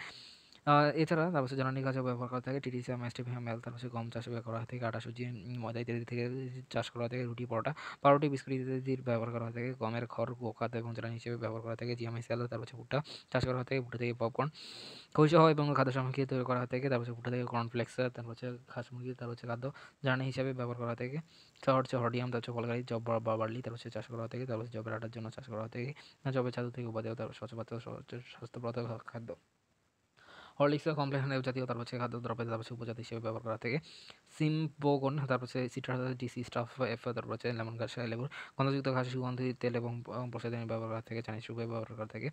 এছাড়া তারপর পাশে জননী গাছও ব্যবহার করা থাকে টিটিসিয়াম ম্যাস্টিভিয়া মেল তারপর হচ্ছে গম চাষ ব্যবহার করা হয় থাকে আটা সুজি ময়দা ইত্যাদি থেকে চাষ করা থাকে রুটি পরোটা পাউরুটি বিস্কুট ইত্যাদির ব্যবহার করা হয়ে থাকে গমের খড় গোখাত এবং জ্বালানি হিসেবে ব্যবহার করা থাকে সেল তারপর পাশে ভুট্টা চাষ করা হয় থাকে ভুট্টা থেকে পপকর্ন হয় এবং খাদ্য সামগ্রী তৈরি করা হয়ে থাকে তারপর পাশে ভুট্টা থেকে কর্নফ্লেক্স তারপর হচ্ছে ঘাস মুরগি তারপর হচ্ছে খাদ্য জ্বালানি হিসেবে ব্যবহার করা থাকে তারপর হচ্ছে হডিয়াম তারপর হচ্ছে কলকারি জব বা বার্লি তারপর হচ্ছে চাষ করা হয় থাকে তারপর হচ্ছে জবের আটার জন্য চাষ করা হয় থাকে জবের ছাদ থেকে উপাদেয় তারপর স্বচ্ছ পাত্র স্বাস্থ্যপ্রদ খাদ্য হরলিক্স বা কমপ্লেন জাতীয় তারপর হচ্ছে খাদ্য দ্রব্য তারপর হচ্ছে উপজাতি হিসেবে ব্যবহার করা থেকে সিম্বোগন তারপর হচ্ছে সিট্রাস ডিসি স্টাফ এফ তারপর হচ্ছে লেমন ঘাস লেবুর গন্ধযুক্ত ঘাস সুগন্ধি তেল এবং প্রসাধনী ব্যবহার করা থেকে চাইনিজ সুপে ব্যবহার করা থেকে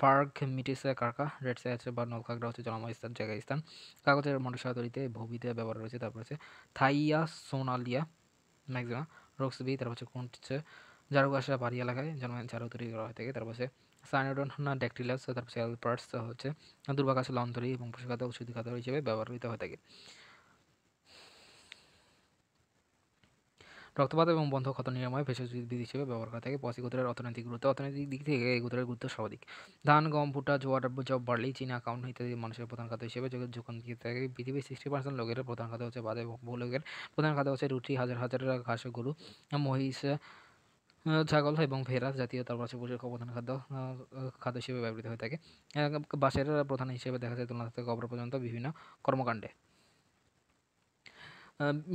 ফার্ক মিটিস কারকা রেড সাই আছে বা নলকাকড়া হচ্ছে জলময় স্থান জায়গা স্থান কাগজের মোটরসা তৈরিতে ভবিতে ব্যবহার রয়েছে তারপর হচ্ছে থাইয়া সোনালিয়া ম্যাক্সিমাম রক্সবি তারপর হচ্ছে কোন হচ্ছে জারু গাছটা বাড়ি এলাকায় জন্ম জারু তৈরি করা হয় থেকে তারপর হচ্ছে সাইনোডন ড্যাকটিলাস অর্থাৎ সেল পার্টস হচ্ছে দুর্বাকাশল অন্তরী এবং পোষাখাতা ওষুধ খাতর হিসেবে ব্যবহৃত হয়ে থাকে রক্তপাত এবং বন্ধ ক্ষত নিরাময় ভেষজ উদ্ভিদ হিসেবে ব্যবহার করা থাকে পশি গোত্রের অর্থনৈতিক গুরুত্ব অর্থনৈতিক দিক থেকে এই গোত্রের গুরুত্ব সর্বাধিক ধান গম ভুট্টা জোয়ার জব বার্লি চীনা কাউন্ট ইত্যাদি মানুষের প্রধান খাদ্য হিসেবে যোগান দিয়ে থাকে পৃথিবীর সিক্সটি পার্সেন্ট লোকের প্রধান খাদ্য হচ্ছে বাদে বহু লোকের প্রধান খাদ্য হচ্ছে রুটি হাজার হাজার ঘাস গরু মহিষ ছাগল এবং ভেড়া জাতীয় তার পাশে পরিষ্কার প্রধান খাদ্য খাদ্য হিসেবে ব্যবহৃত হয়ে থাকে বাঁশের প্রধান হিসেবে দেখা যায় তুলনা থেকে অপর পর্যন্ত বিভিন্ন কর্মকাণ্ডে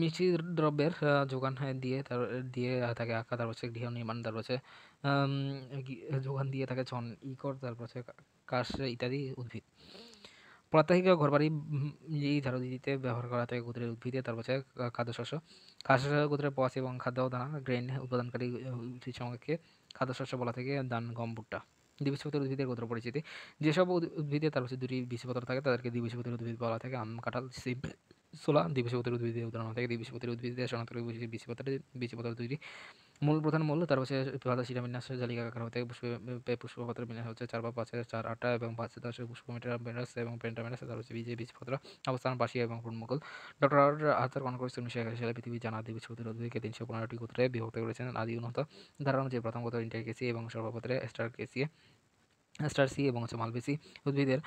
মিষ্টি দ্রব্যের যোগান দিয়ে তার দিয়ে থাকে আঁকা তার হচ্ছে গৃহ নির্মাণ তার হচ্ছে যোগান দিয়ে থাকে ছন ইকর তার পাশে কাশ ইত্যাদি উদ্ভিদ পলাতাহিক ঘরবাড়ি এই ঝাড়ু দিতে ব্যবহার করা হয় গোত্রের উদ্ভিদে তার পাশে খাদ্যশস্য খাদ্যশস্য গোত্রের পশ এবং খাদ্য দানা গ্রেন উৎপাদনকারী উদ্ভিদ সমূহকে খাদ্যশস্য বলা থাকে দান গম ভুট্টা দ্বিবীজপত্রের উদ্ভিদের গোত্র পরিচিতি যেসব উদ্ভিদে তার পাশে দুটি বীজপত্র থাকে তাদেরকে দ্বিবীজপত্রের উদ্ভিদ বলা থাকে আম কাঁঠাল সিপ সোলা দ্বিবীজপত্রের উদ্ভিদের উদাহরণ থাকে দ্বিবীজপত্রের উদ্ভিদের শনাক্ত বীজপত্রের বীজপত্র দুটি মূল প্রধান মূল্য তার পাশে বিন্যাস হয়ে জালিকা কাকার হতে পুষ্পপত্র বিন্যাস হচ্ছে চার বা পাঁচের চার আটটা এবং পাঁচ দশের পুষ্পমিটার বিন্যাস এবং বিন্যাস তার হচ্ছে বীজে বীজপত্র অবস্থান বাসি এবং ফুটমুগল ডক্টর কোন করেছেন উনিশশো একাশি সালে পৃথিবী জানা আদি বিশ্বপতির অধিকে তিনশো পনেরোটি গোত্রে বিভক্ত করেছেন আদি উন্নত ধারণা যে প্রথম গত ইন্টার কেসি এবং সর্বপত্রে স্টার কেসি স্টার সি এবং হচ্ছে মালবেসি উদ্ভিদের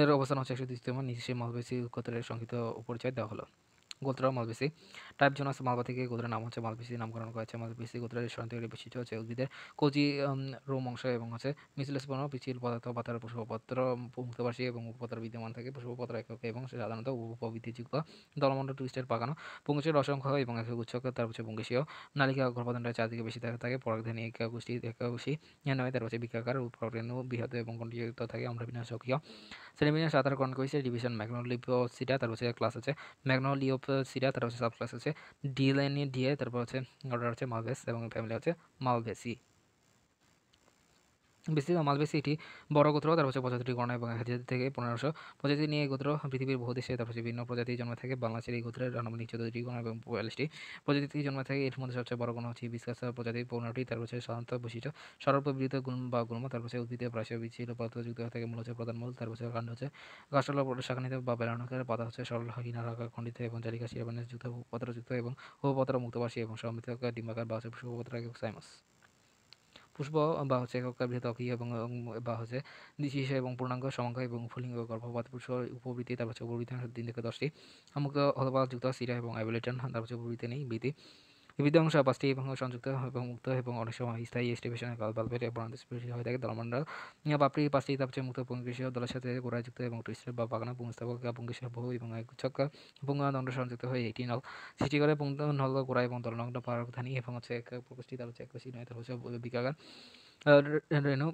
এর অবস্থান হচ্ছে একশো দুইতম নিচে মালবেসি গোত্রের সংক্ষিপ্ত পরিচয় দেওয়া হলো গোত্র মালবেসি টাইপ জোন আছে মালবা থেকে গোদরের নাম হচ্ছে মালবেসি নামকরণ করা করেছে গোদরের গোত্রের থেকে বিশিষ্ট হচ্ছে উদ্ভিদের কোজি রোম অংশ এবং হচ্ছে মিসলেস বর্ণ পিছিল পদার্থ পাতার পুষ্পপত্র মুক্তবাসী এবং উপপত্র বিদ্যমান থাকে পুষ্পপত্র একক এবং সাধারণত উপবৃত্তিযুক্ত দলমণ্ডল টুইস্টের পাকানো পুঙ্গুষের অসংখ্য এবং একক উচ্চক তার হচ্ছে পুঙ্গেশীয় নালিকা গর্ভদণ্ডের চারদিকে বেশি থাকে থাকে পরাগধানী একাগোষ্ঠী একাগোষী নামে তার হচ্ছে বিকাকার প্রোটেনু বৃহৎ এবং কণ্ঠযুক্ত থাকে আমরা বিনা সক্রিয় সেলিমিনার সাধারণ করেছে ডিভিশন ম্যাগনোলিপসিডা তার হচ্ছে ক্লাস আছে ম্যাগনোলিওপসিডা তার হচ্ছে সাব ক্লাস আছে হচ্ছে ডি লাইন ডিএ তারপর হচ্ছে অর্ডার হচ্ছে মালভেস এবং ফ্যামিলি হচ্ছে মালভেসি বিস্তৃত মালবেসি এটি বড় গোত্র তার হচ্ছে পঁচাত্তরটি গণনা এবং এক থেকে পনেরোশো প্রজাতি নিয়ে গোত্র পৃথিবীর বহু দেশে তারপর বিভিন্ন প্রজাতি জন্ম থাকে বাংলাদেশের এই গোত্রের রানামলি চোদ্দটি গণ এবং বয়াল্লিশটি প্রজাতি জন্ম থাকে এর মধ্যে সবচেয়ে বড় গণ হচ্ছে বিশ্বাস প্রজাতি পনেরোটি তার হচ্ছে সাধারণত বৈশিষ্ট্য সর্বপ্রবৃত গুণ বা গুণ তার হচ্ছে উদ্ভিদে প্রায় বিচ্ছিন্ন পদার্থযুক্ত হয়ে থাকে মূল হচ্ছে প্রধান মূল তার হচ্ছে কাণ্ড হচ্ছে গাছল শাখানিত বা বেড়ানোকের পাতা হচ্ছে সরল হিনারাকা খণ্ডিত এবং জালিকা শিরাবানের যুক্ত পত্রযুক্ত এবং উপপত্র মুক্তবাসী এবং সমৃদ্ধ ডিম্বাকার বা হচ্ছে সাইমাস পুষ্প বা হচ্ছে বৃহতকী এবং বা হচ্ছে নিশিষ এবং পূর্ণাঙ্গ সমাঙ্গ এবং ফুলিঙ্গ গর্ভপাত পুষ্প উপবৃত্তি তারপর হচ্ছে উপবৃত্তি তিন থেকে দশটি সমুক্ত অথবা যুক্ত সিরা এবং অ্যাভিলেটন তারপর হচ্ছে উপবৃত্তি নেই বৃত্তি বিবিধ অংশ পাঁচটি এবং সংযুক্ত এবং মুক্ত এবং অনেক সময় স্থায়ী স্টেশনের কাল বাল্বের বনাদেশ হয়ে থাকে দলমন্ডল পাপড়ি পাঁচটি তাপচে মুক্ত পুঙ্গিসীয় দলের সাথে গোড়ায় যুক্ত এবং টুইস্টার বা বাগানা পুংস্থাপক পুঙ্গিসীয় বহু এবং একগুচ্ছক পুঙ্গা দণ্ড সংযুক্ত হয়ে এটি নল সৃষ্টি করে পুঙ্গ নল গোড়া এবং দলনগ্ন পারধানী এবং হচ্ছে এক প্রকোষ্ঠী তার হচ্ছে একশি নয় তার হচ্ছে বিকাগান রেণু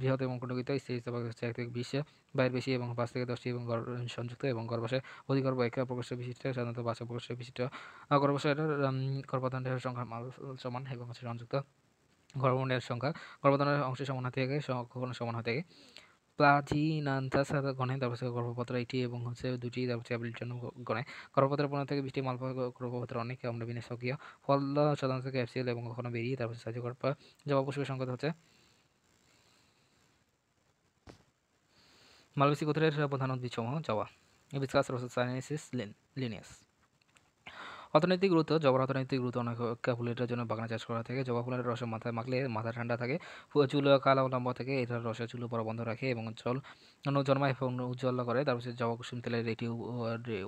বৃহৎ এবং কুণ্ডকিতা স্ত্রী স্তবক এক থেকে বিশে বাইর বেশি এবং পাঁচ থেকে দশটি এবং সংযুক্ত এবং গর্ভাশে অধিগর্ভ একে প্রকোষ্ঠ বিশিষ্ট সাধারণত বাচ্চা প্রকোষ্ঠ বিশিষ্ট গর্ভাশয়ের গর্ভদণ্ডের সংখ্যা সমান এবং সংযুক্ত গর্ভমণ্ডের সংখ্যা গর্ভদণ্ডের অংশ সমান হতে থাকে কখনো সমান হতে থাকে প্রাচীন প্লাচিনান্তা গণে তারপর গর্ভপত্র এটি এবং হচ্ছে দুটি তারপর হচ্ছে জন্য গণে গর্ভপত্র পনেরো থেকে বৃষ্টি মালপ গর্ভপত্র অনেক আমরা বিনে সক্রিয় ফল সাধারণত ক্যাপসিল এবং কখনো বেরিয়ে তারপর সাহায্য গর্ভ জবা পুষ্পের সংখ্যা হচ্ছে মালবেসি কোথায় প্রধান উদ্ভিদ সমূহ জবা বিসকাস রোসাসাইনেসিস লিনিয়াস অর্থনৈতিক গুরুত্ব জবা অর্থনৈতিক গুরুত্ব অনেক ফুলের জন্য বাগানে চাষ করা থাকে জবা ফুলের রসে মাথায় মাখলে মাথা ঠান্ডা থাকে চুল কালা লম্বা থেকে ধরনের রসে চুল পরা বন্ধ রাখে এবং জল জন্মায় এবং উজ্জ্বল করে তারপর হচ্ছে জবা কুসুম তেলের একটি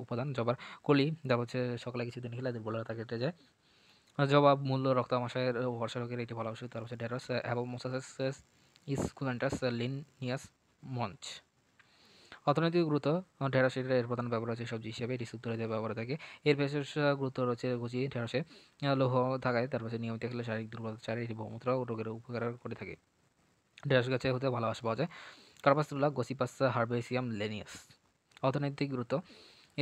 উপাদান জবার কলি তারপর হচ্ছে সকালে কিছুদিন খেলে তা কেটে যায় জবাব মূল্য রক্তামাশয়ের ভরসা রোগের একটি ভালো ওষুধ তার হচ্ছে ডেরস এবং মোসাসেস ইসকুলেন্টাস লিনিয়াস মঞ্চ অর্থনৈতিক গুরুত্ব ঢেঁড়স এটা এর প্রধান ব্যবহার আছে সবজি হিসেবে এটি সূত্র হিসেবে ব্যবহার থাকে এর বিশেষ গুরুত্ব রয়েছে ঘুচি ঢেঁড়সে লৌহ থাকায় তার পাশে নিয়মিত খেলে শারীরিক দুর্বলতা ছাড়া এটি বহুমূত্র রোগের উপকার করে থাকে ঢেঁড়স গাছে হতে ভালোবাসা পাওয়া যায় কার্পাস তুলা গোসিপাস হার্বেসিয়াম লেনিয়াস অর্থনৈতিক গুরুত্ব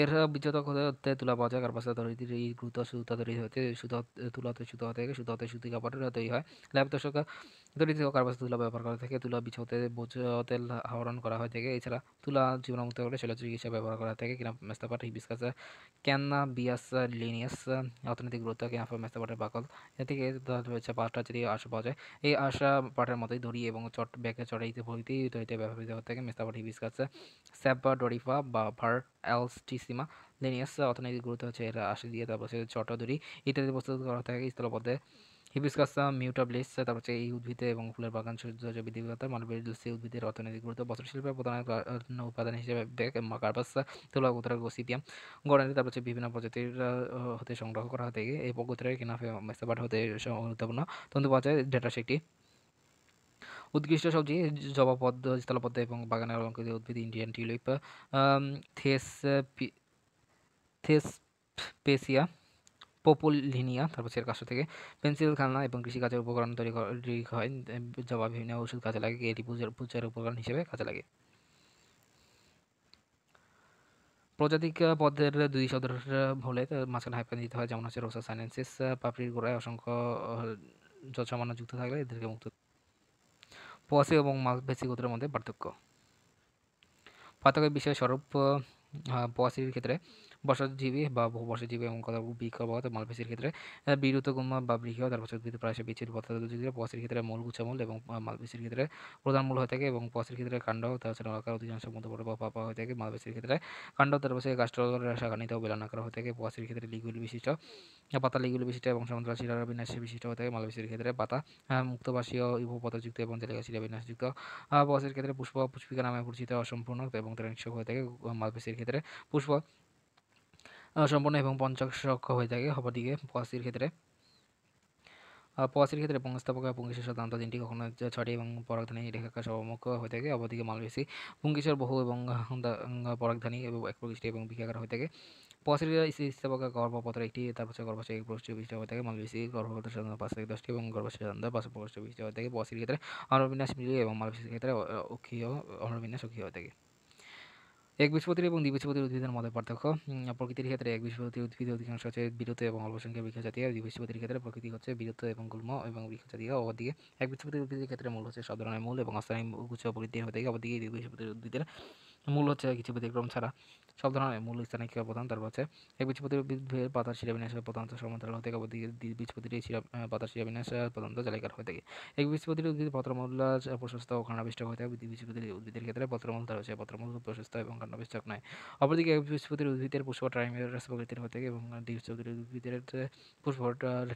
এর বীজতক হতে তুলা পাওয়া যায় কার্পাস তৈরি এই গুরুত্ব সুতা তৈরি হতে সুতা তুলাতে সুতা হতে সুতা হতে সুতি কাপড় তৈরি হয় ল্যাব দর্শক দরিদ্র কার্বাসে তুলা ব্যবহার করা থাকে তুলা বীজ হতে তেল আহরণ করা হয়ে থাকে এছাড়া তুলা জীবনমুক্ত করে শৈল চিকিৎসা ব্যবহার করা থাকে কিনা মেস্তাপাট হিবিসকাস ক্যান্না বিয়াস লিনিয়াস অর্থনৈতিক গুরুত্ব ক্যানাফা মেস্তাপাটের বাকল এ থেকে হচ্ছে পাটটা যদি আশা পাওয়া যায় এই আশা পাটের মতোই দড়ি এবং চট ব্যাগে চড়াইতে ভরিতেই দড়িতে ব্যবহৃত হয়ে থাকে মেস্তাপাট হিবিসকাস স্যাপা ডরিফা বা ভার অ্যালস্টিসিমা লিনিয়াস অর্থনৈতিক গুরুত্ব হচ্ছে এরা আশি দিয়ে তারপর চট দড়ি ইত্যাদি প্রস্তুত করা থাকে স্থলপথে হিবিসকাসা মিউটাবলিস তারপর হচ্ছে এই উদ্ভিদে এবং ফুলের বাগান সূর্য বিধিবিদ্যা মানবের দৃষ্টি উদ্ভিদের অর্থনৈতিক গুরুত্ব বস্ত্র শিল্পের প্রধান উপাদান হিসেবে ব্যাগ কার্পাসা তুলা গোত্রা গোসিপিয়াম গড়ানি তারপর হচ্ছে বিভিন্ন প্রজাতির হতে সংগ্রহ করা থেকে এই গোত্রের কিনাফে মেসাবাট হতে গুরুত্বপূর্ণ তন্তু পাওয়া যায় ডেটা সেটি উৎকৃষ্ট সবজি জবাপদ্ম স্থলপদ্ম এবং বাগানের অলঙ্কৃত উদ্ভিদ ইন্ডিয়ান টিউলিপ থেস থেস পেসিয়া পপুলিনিয়া তারপর কাছ থেকে পেন্সিল খালনা এবং কৃষিকাজের উপকরণ তৈরি হয় জবা বিভিন্ন ওষুধ কাজে লাগে এটি পূজার পূজার উপকরণ হিসেবে কাজে লাগে প্রজাতিক পদের দুই সদর হলে মাছের হাইফেন দিতে হয় যেমন হচ্ছে রোসা সাইনেন্সিস পাপড়ির গোড়ায় অসংখ্য যৎসামান্য যুক্ত থাকলে এদেরকে মুক্ত পোয়াশি এবং মাছ ভেসি গোত্রের মধ্যে পার্থক্য পার্থক্য বিষয় স্বরূপ পোয়াশির ক্ষেত্রে বসতজীবী বা বহুবসতজীবী এবং কথা বিকল্পগত মালপেশির ক্ষেত্রে বিরুত গুম্মা বা বৃহৎ তারপর উদ্ভিদ প্রায়শ বিচির পথের পসির ক্ষেত্রে মূল মূল এবং মালপেশির ক্ষেত্রে প্রধান মূল হয়ে থাকে এবং পসির ক্ষেত্রে কাণ্ড তাছাড়া আকার অধিকাংশ বড় বা পাপা হয়ে থাকে মালপেশির ক্ষেত্রে কাণ্ড তারপর সে গাছটলের শাখানিত বেলান আকার হয়ে থাকে পসির ক্ষেত্রে লিগুল বিশিষ্ট পাতা লিগুল বিশিষ্ট এবং সমুদ্র শিরার বিন্যাস বিশিষ্ট হয়ে থাকে মালবেশির ক্ষেত্রে পাতা মুক্তবাসীয় উপপদযুক্ত এবং তেলেগা শিরা বিন্যাসযুক্ত বসের ক্ষেত্রে পুষ্প পুষ্পিকা নামে পরিচিত অসম্পূর্ণ এবং ত্রাংশ হয়ে থাকে মালপেশির ক্ষেত্রে পুষ্প সম্পূর্ণ এবং পঞ্চাশ পঞ্চাশক্ষ হয়ে থাকে দিকে পঁয়াশির ক্ষেত্রে পঁয়াশির ক্ষেত্রে পুংস্থাপক এবং পুঙ্গিশ্বর দান্ত তিনটি কখনো ছটি এবং পরাগধানী রেখা সমুখ হয়ে থাকে অবদিকে মালবেশি পুঙ্গিশ্বর বহু এবং পরাগধানী এবং এক প্রকৃষ্টি এবং বিকাকার হয়ে থাকে পঁয়াশির স্থাপক গর্ভপত্র একটি তার গর্ভাশয় এক প্রকৃষ্ট বিশিষ্ট হয়ে থাকে মালবেশি গর্ভপত্র সাধারণত পাঁচ থেকে দশটি এবং গর্ভাশয় সাধারণত পাঁচ প্রকৃষ্ট বিশিষ্ট হয়ে থাকে পঁয়াশির ক্ষেত্রে অনবিন্যাস মিলিয়ে এবং মালবেশির ক্ষেত্রে অক্ষীয় অনবিন্যাস অক্ষীয় হয়ে থাকে এক বৃহস্পতির এবং দ্বিবৃহস্পতির উদ্ভিদের মধ্যে পার্থক্য প্রকৃতির ক্ষেত্রে এক বৃহস্পতির উদ্ভিদ অধিকাংশ হচ্ছে বিরত এবং অল্প সংখ্যা বৃক্ষ জাতীয় বৃহস্পতির ক্ষেত্রে প্রকৃতি হচ্ছে বিরত এবং গুল্ম এবং বৃক্ষ জাতীয় অবদিকে এক বৃহস্পতির উদ্ভিদের ক্ষেত্রে মূল হচ্ছে সাধারণের মূল এবং অস্থায়ী উচ্চ প্রকৃতির থাকে অবদিকে দ্বিবৃহস্পতির উদ্ভিদের মূল হচ্ছে কিছু ব্যতিক্রম ছাড়া সব ধরনের মূল স্থানে স্থানিক প্রধান তার হচ্ছে এই বীজপতির পাতার শিরাবিন্যাস প্রধানত সমান্তরাল হয়ে থাকে বীজপতির এই শিরা পাতার শিরাবিন্যাস প্রধানত জালিকার হয়ে থাকে এই বীজপতির উদ্ভিদ পত্রমূল প্রশস্ত ও খানাবিষ্টক হয়ে থাকে বীজপতির উদ্ভিদের ক্ষেত্রে পত্রমূল তার হচ্ছে পত্রমূল প্রশস্ত এবং খানাবিষ্টক নয় অপরদিকে এক বীজপতির উদ্ভিদের পুষ্প ট্রাইমেরাস প্রকৃতির হয়ে থাকে এবং দ্বিবীজপতির উদ্ভিদের পুষ্প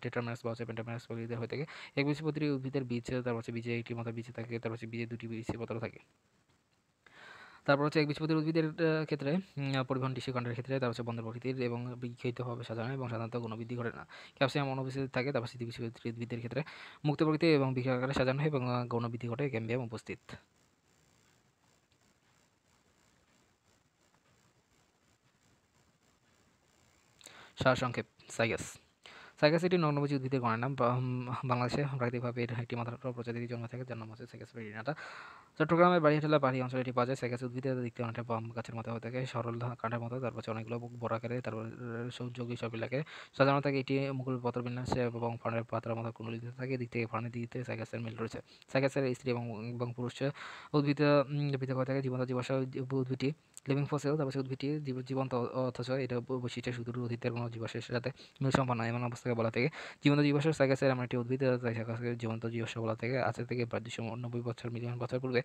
টেট্রামেরাস বা হচ্ছে পেন্টামেরাস প্রকৃতির হয়ে থাকে এক বীজপতির উদ্ভিদের বীজ তার হচ্ছে বীজে একটি মতো বীজ থাকে তার হচ্ছে বীজে দুটি বীজ পত্র থাকে তারপর হচ্ছে একবীজপতির উদ্ভিদের ক্ষেত্রে পরিবহন কণ্ঠের ক্ষেত্রে তারপর হচ্ছে বন্দর প্রকৃতির এবং বিক্ষিত হবে সাধারণ এবং সাধারণত বৃদ্ধি ঘটে না ক্যাপসিয়াম অনুপস্থিত থাকে তারপর স্মৃতিবীজপতির উদ্ভিদের ক্ষেত্রে মুক্ত প্রকৃতি এবং বিক্ষাকারে আকারে সাজানো হয় এবং গুণবৃদ্ধি ঘটে ক্যাম্বিয়াম উপস্থিত সার সংক্ষেপ সাইগাস সাইগাস এটি নগ্নভোজী উদ্ভিদের গণের নাম বাংলাদেশে প্রাকৃতিকভাবে এর একটি মাত্র প্রজাতির জন্ম থাকে যার নাম হচ্ছে সাইগাস ভেরিনাটা চট্টগ্রামের বাড়িটোলা পাহাড়ি অঞ্চলে এটি পাওয়া যায় সেখানে উদ্ভিদের দেখতে অনেকটা বাম গাছের মতো হয়ে থাকে সরল কাঠের মতো তারপর অনেকগুলো বড় আকারে তারপর সৌযোগী সব এলাকায় সাধারণত এটি মুকুল পত্র বিন্যাসে এবং ফানের পাতার মতো কুণ্ডলি দিতে থাকে দিক থেকে ফানের দিতে সাইকাসের মিল রয়েছে সাইকাসের স্ত্রী এবং এবং পুরুষ উদ্ভিদ পৃথক হয়ে থাকে জীবন্ত জীবাশ উদ্ভিদটি লিভিং ফসিল তারপর উদ্ভিদটি জীবন্ত অথচ এটা বৈশিষ্ট্য সুদূর অতীতের কোনো জীবাশের সাথে মিল সম্পন্ন এমন অবস্থাকে বলা থেকে জীবন্ত জীবাশ সাইকাসের এমন একটি উদ্ভিদ জীবন্ত জীবাশ বলা থেকে আছে থেকে প্রায় দুশো নব্বই বছর মিলিয়ন বছর পূর্বে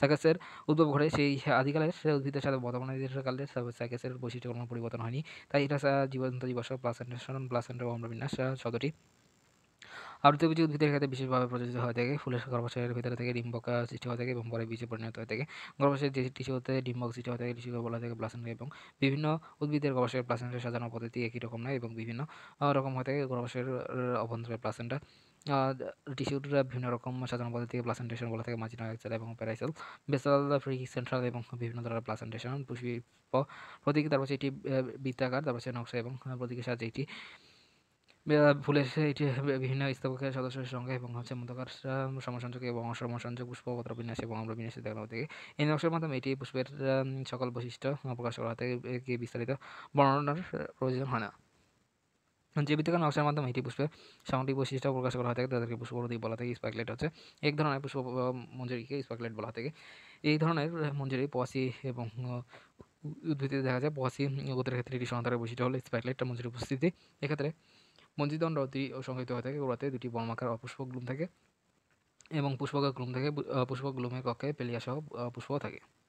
সার্কাসের উদ্ভব ঘটে সেই আদিকালে সে উদ্ভিদের সাথে বর্তমানে কালে সার্কাসের বৈশিষ্ট্য কোনো পরিবর্তন হয়নি তাই এটা জীবন্ত জীবাশ্ম প্লাসেন্টেশন প্লাসেন্ট বিন্যাস শব্দটি আবৃতবীজী উদ্ভিদের ক্ষেত্রে বিশেষভাবে প্রযোজিত হয়ে থাকে ফুলের গর্ভাশয়ের ভিতরে থেকে ডিম্বক সৃষ্টি হয়ে থাকে এবং পরে বীজে পরিণত হয়ে থাকে গর্ভাশয়ের যে টিস্যু হতে ডিম্বক সৃষ্টি হয়ে থাকে টিস্যুকে বলা থাকে প্লাসেন্ট এবং বিভিন্ন উদ্ভিদের গর্ভাশয়ের প্লাসেন্টের সাজানো পদ্ধতি একই রকম নয় এবং বিভিন্ন রকম হয়ে থাকে গর্ভাশয়ের অভ্যন্তরে প্লাসেন্টা টিস্যুটা বিভিন্ন রকম সাধারণ পদ্ধতি থেকে প্লাসেন্টেশন বলে থাকে মাঝিনা এক্সেল এবং প্যারাইসেল বেসাল ফ্রি সেন্ট্রাল এবং বিভিন্ন ধরনের প্লাসেন্টেশন পুষ্প প্রতীক তারপর এটি বৃত্তাকার তারপর সে নকশা এবং প্রতীকের সাহায্যে এটি ভুলে এটি বিভিন্ন স্থাপকের সদস্যের সঙ্গে এবং হচ্ছে মধ্যকার সমসংযোগ এবং অসমসংযোগ পুষ্পপত্র বিন্যাস এবং আমরা বিন্যাসে দেখানো থেকে এই নকশার মাধ্যমে এটি পুষ্পের সকল বৈশিষ্ট্য প্রকাশ করা থেকে বিস্তারিত বর্ণনার প্রয়োজন হয় না যে জীবিতকার নকশার মাধ্যমে এটি পুষ্পের সামগ্রিক বৈশিষ্ট্য প্রকাশ করা হয়ে থাকে তাদেরকে পুষ্পরদীপ বলা থাকে স্পাকলেট হচ্ছে এক ধরনের পুষ্প মঞ্জুরিকে স্পাকলেট বলা থাকে এই ধরনের মঞ্জুরি পশি এবং উদ্ভিদে দেখা যায় পশি গোতের ক্ষেত্রে এটি সন্তানের বৈশিষ্ট্য হলো স্পাকলেটটা মঞ্জুরির উপস্থিতি এক্ষেত্রে মঞ্জিদণ্ড অতি সংহিত হয়ে থাকে ওরাতে দুটি বর্মাকার অপুষ্প গ্লুম থাকে এবং পুষ্পকার গ্লুম থাকে পুষ্পক গ্লুমের কক্ষে পেলিয়াসহ পুষ্প থাকে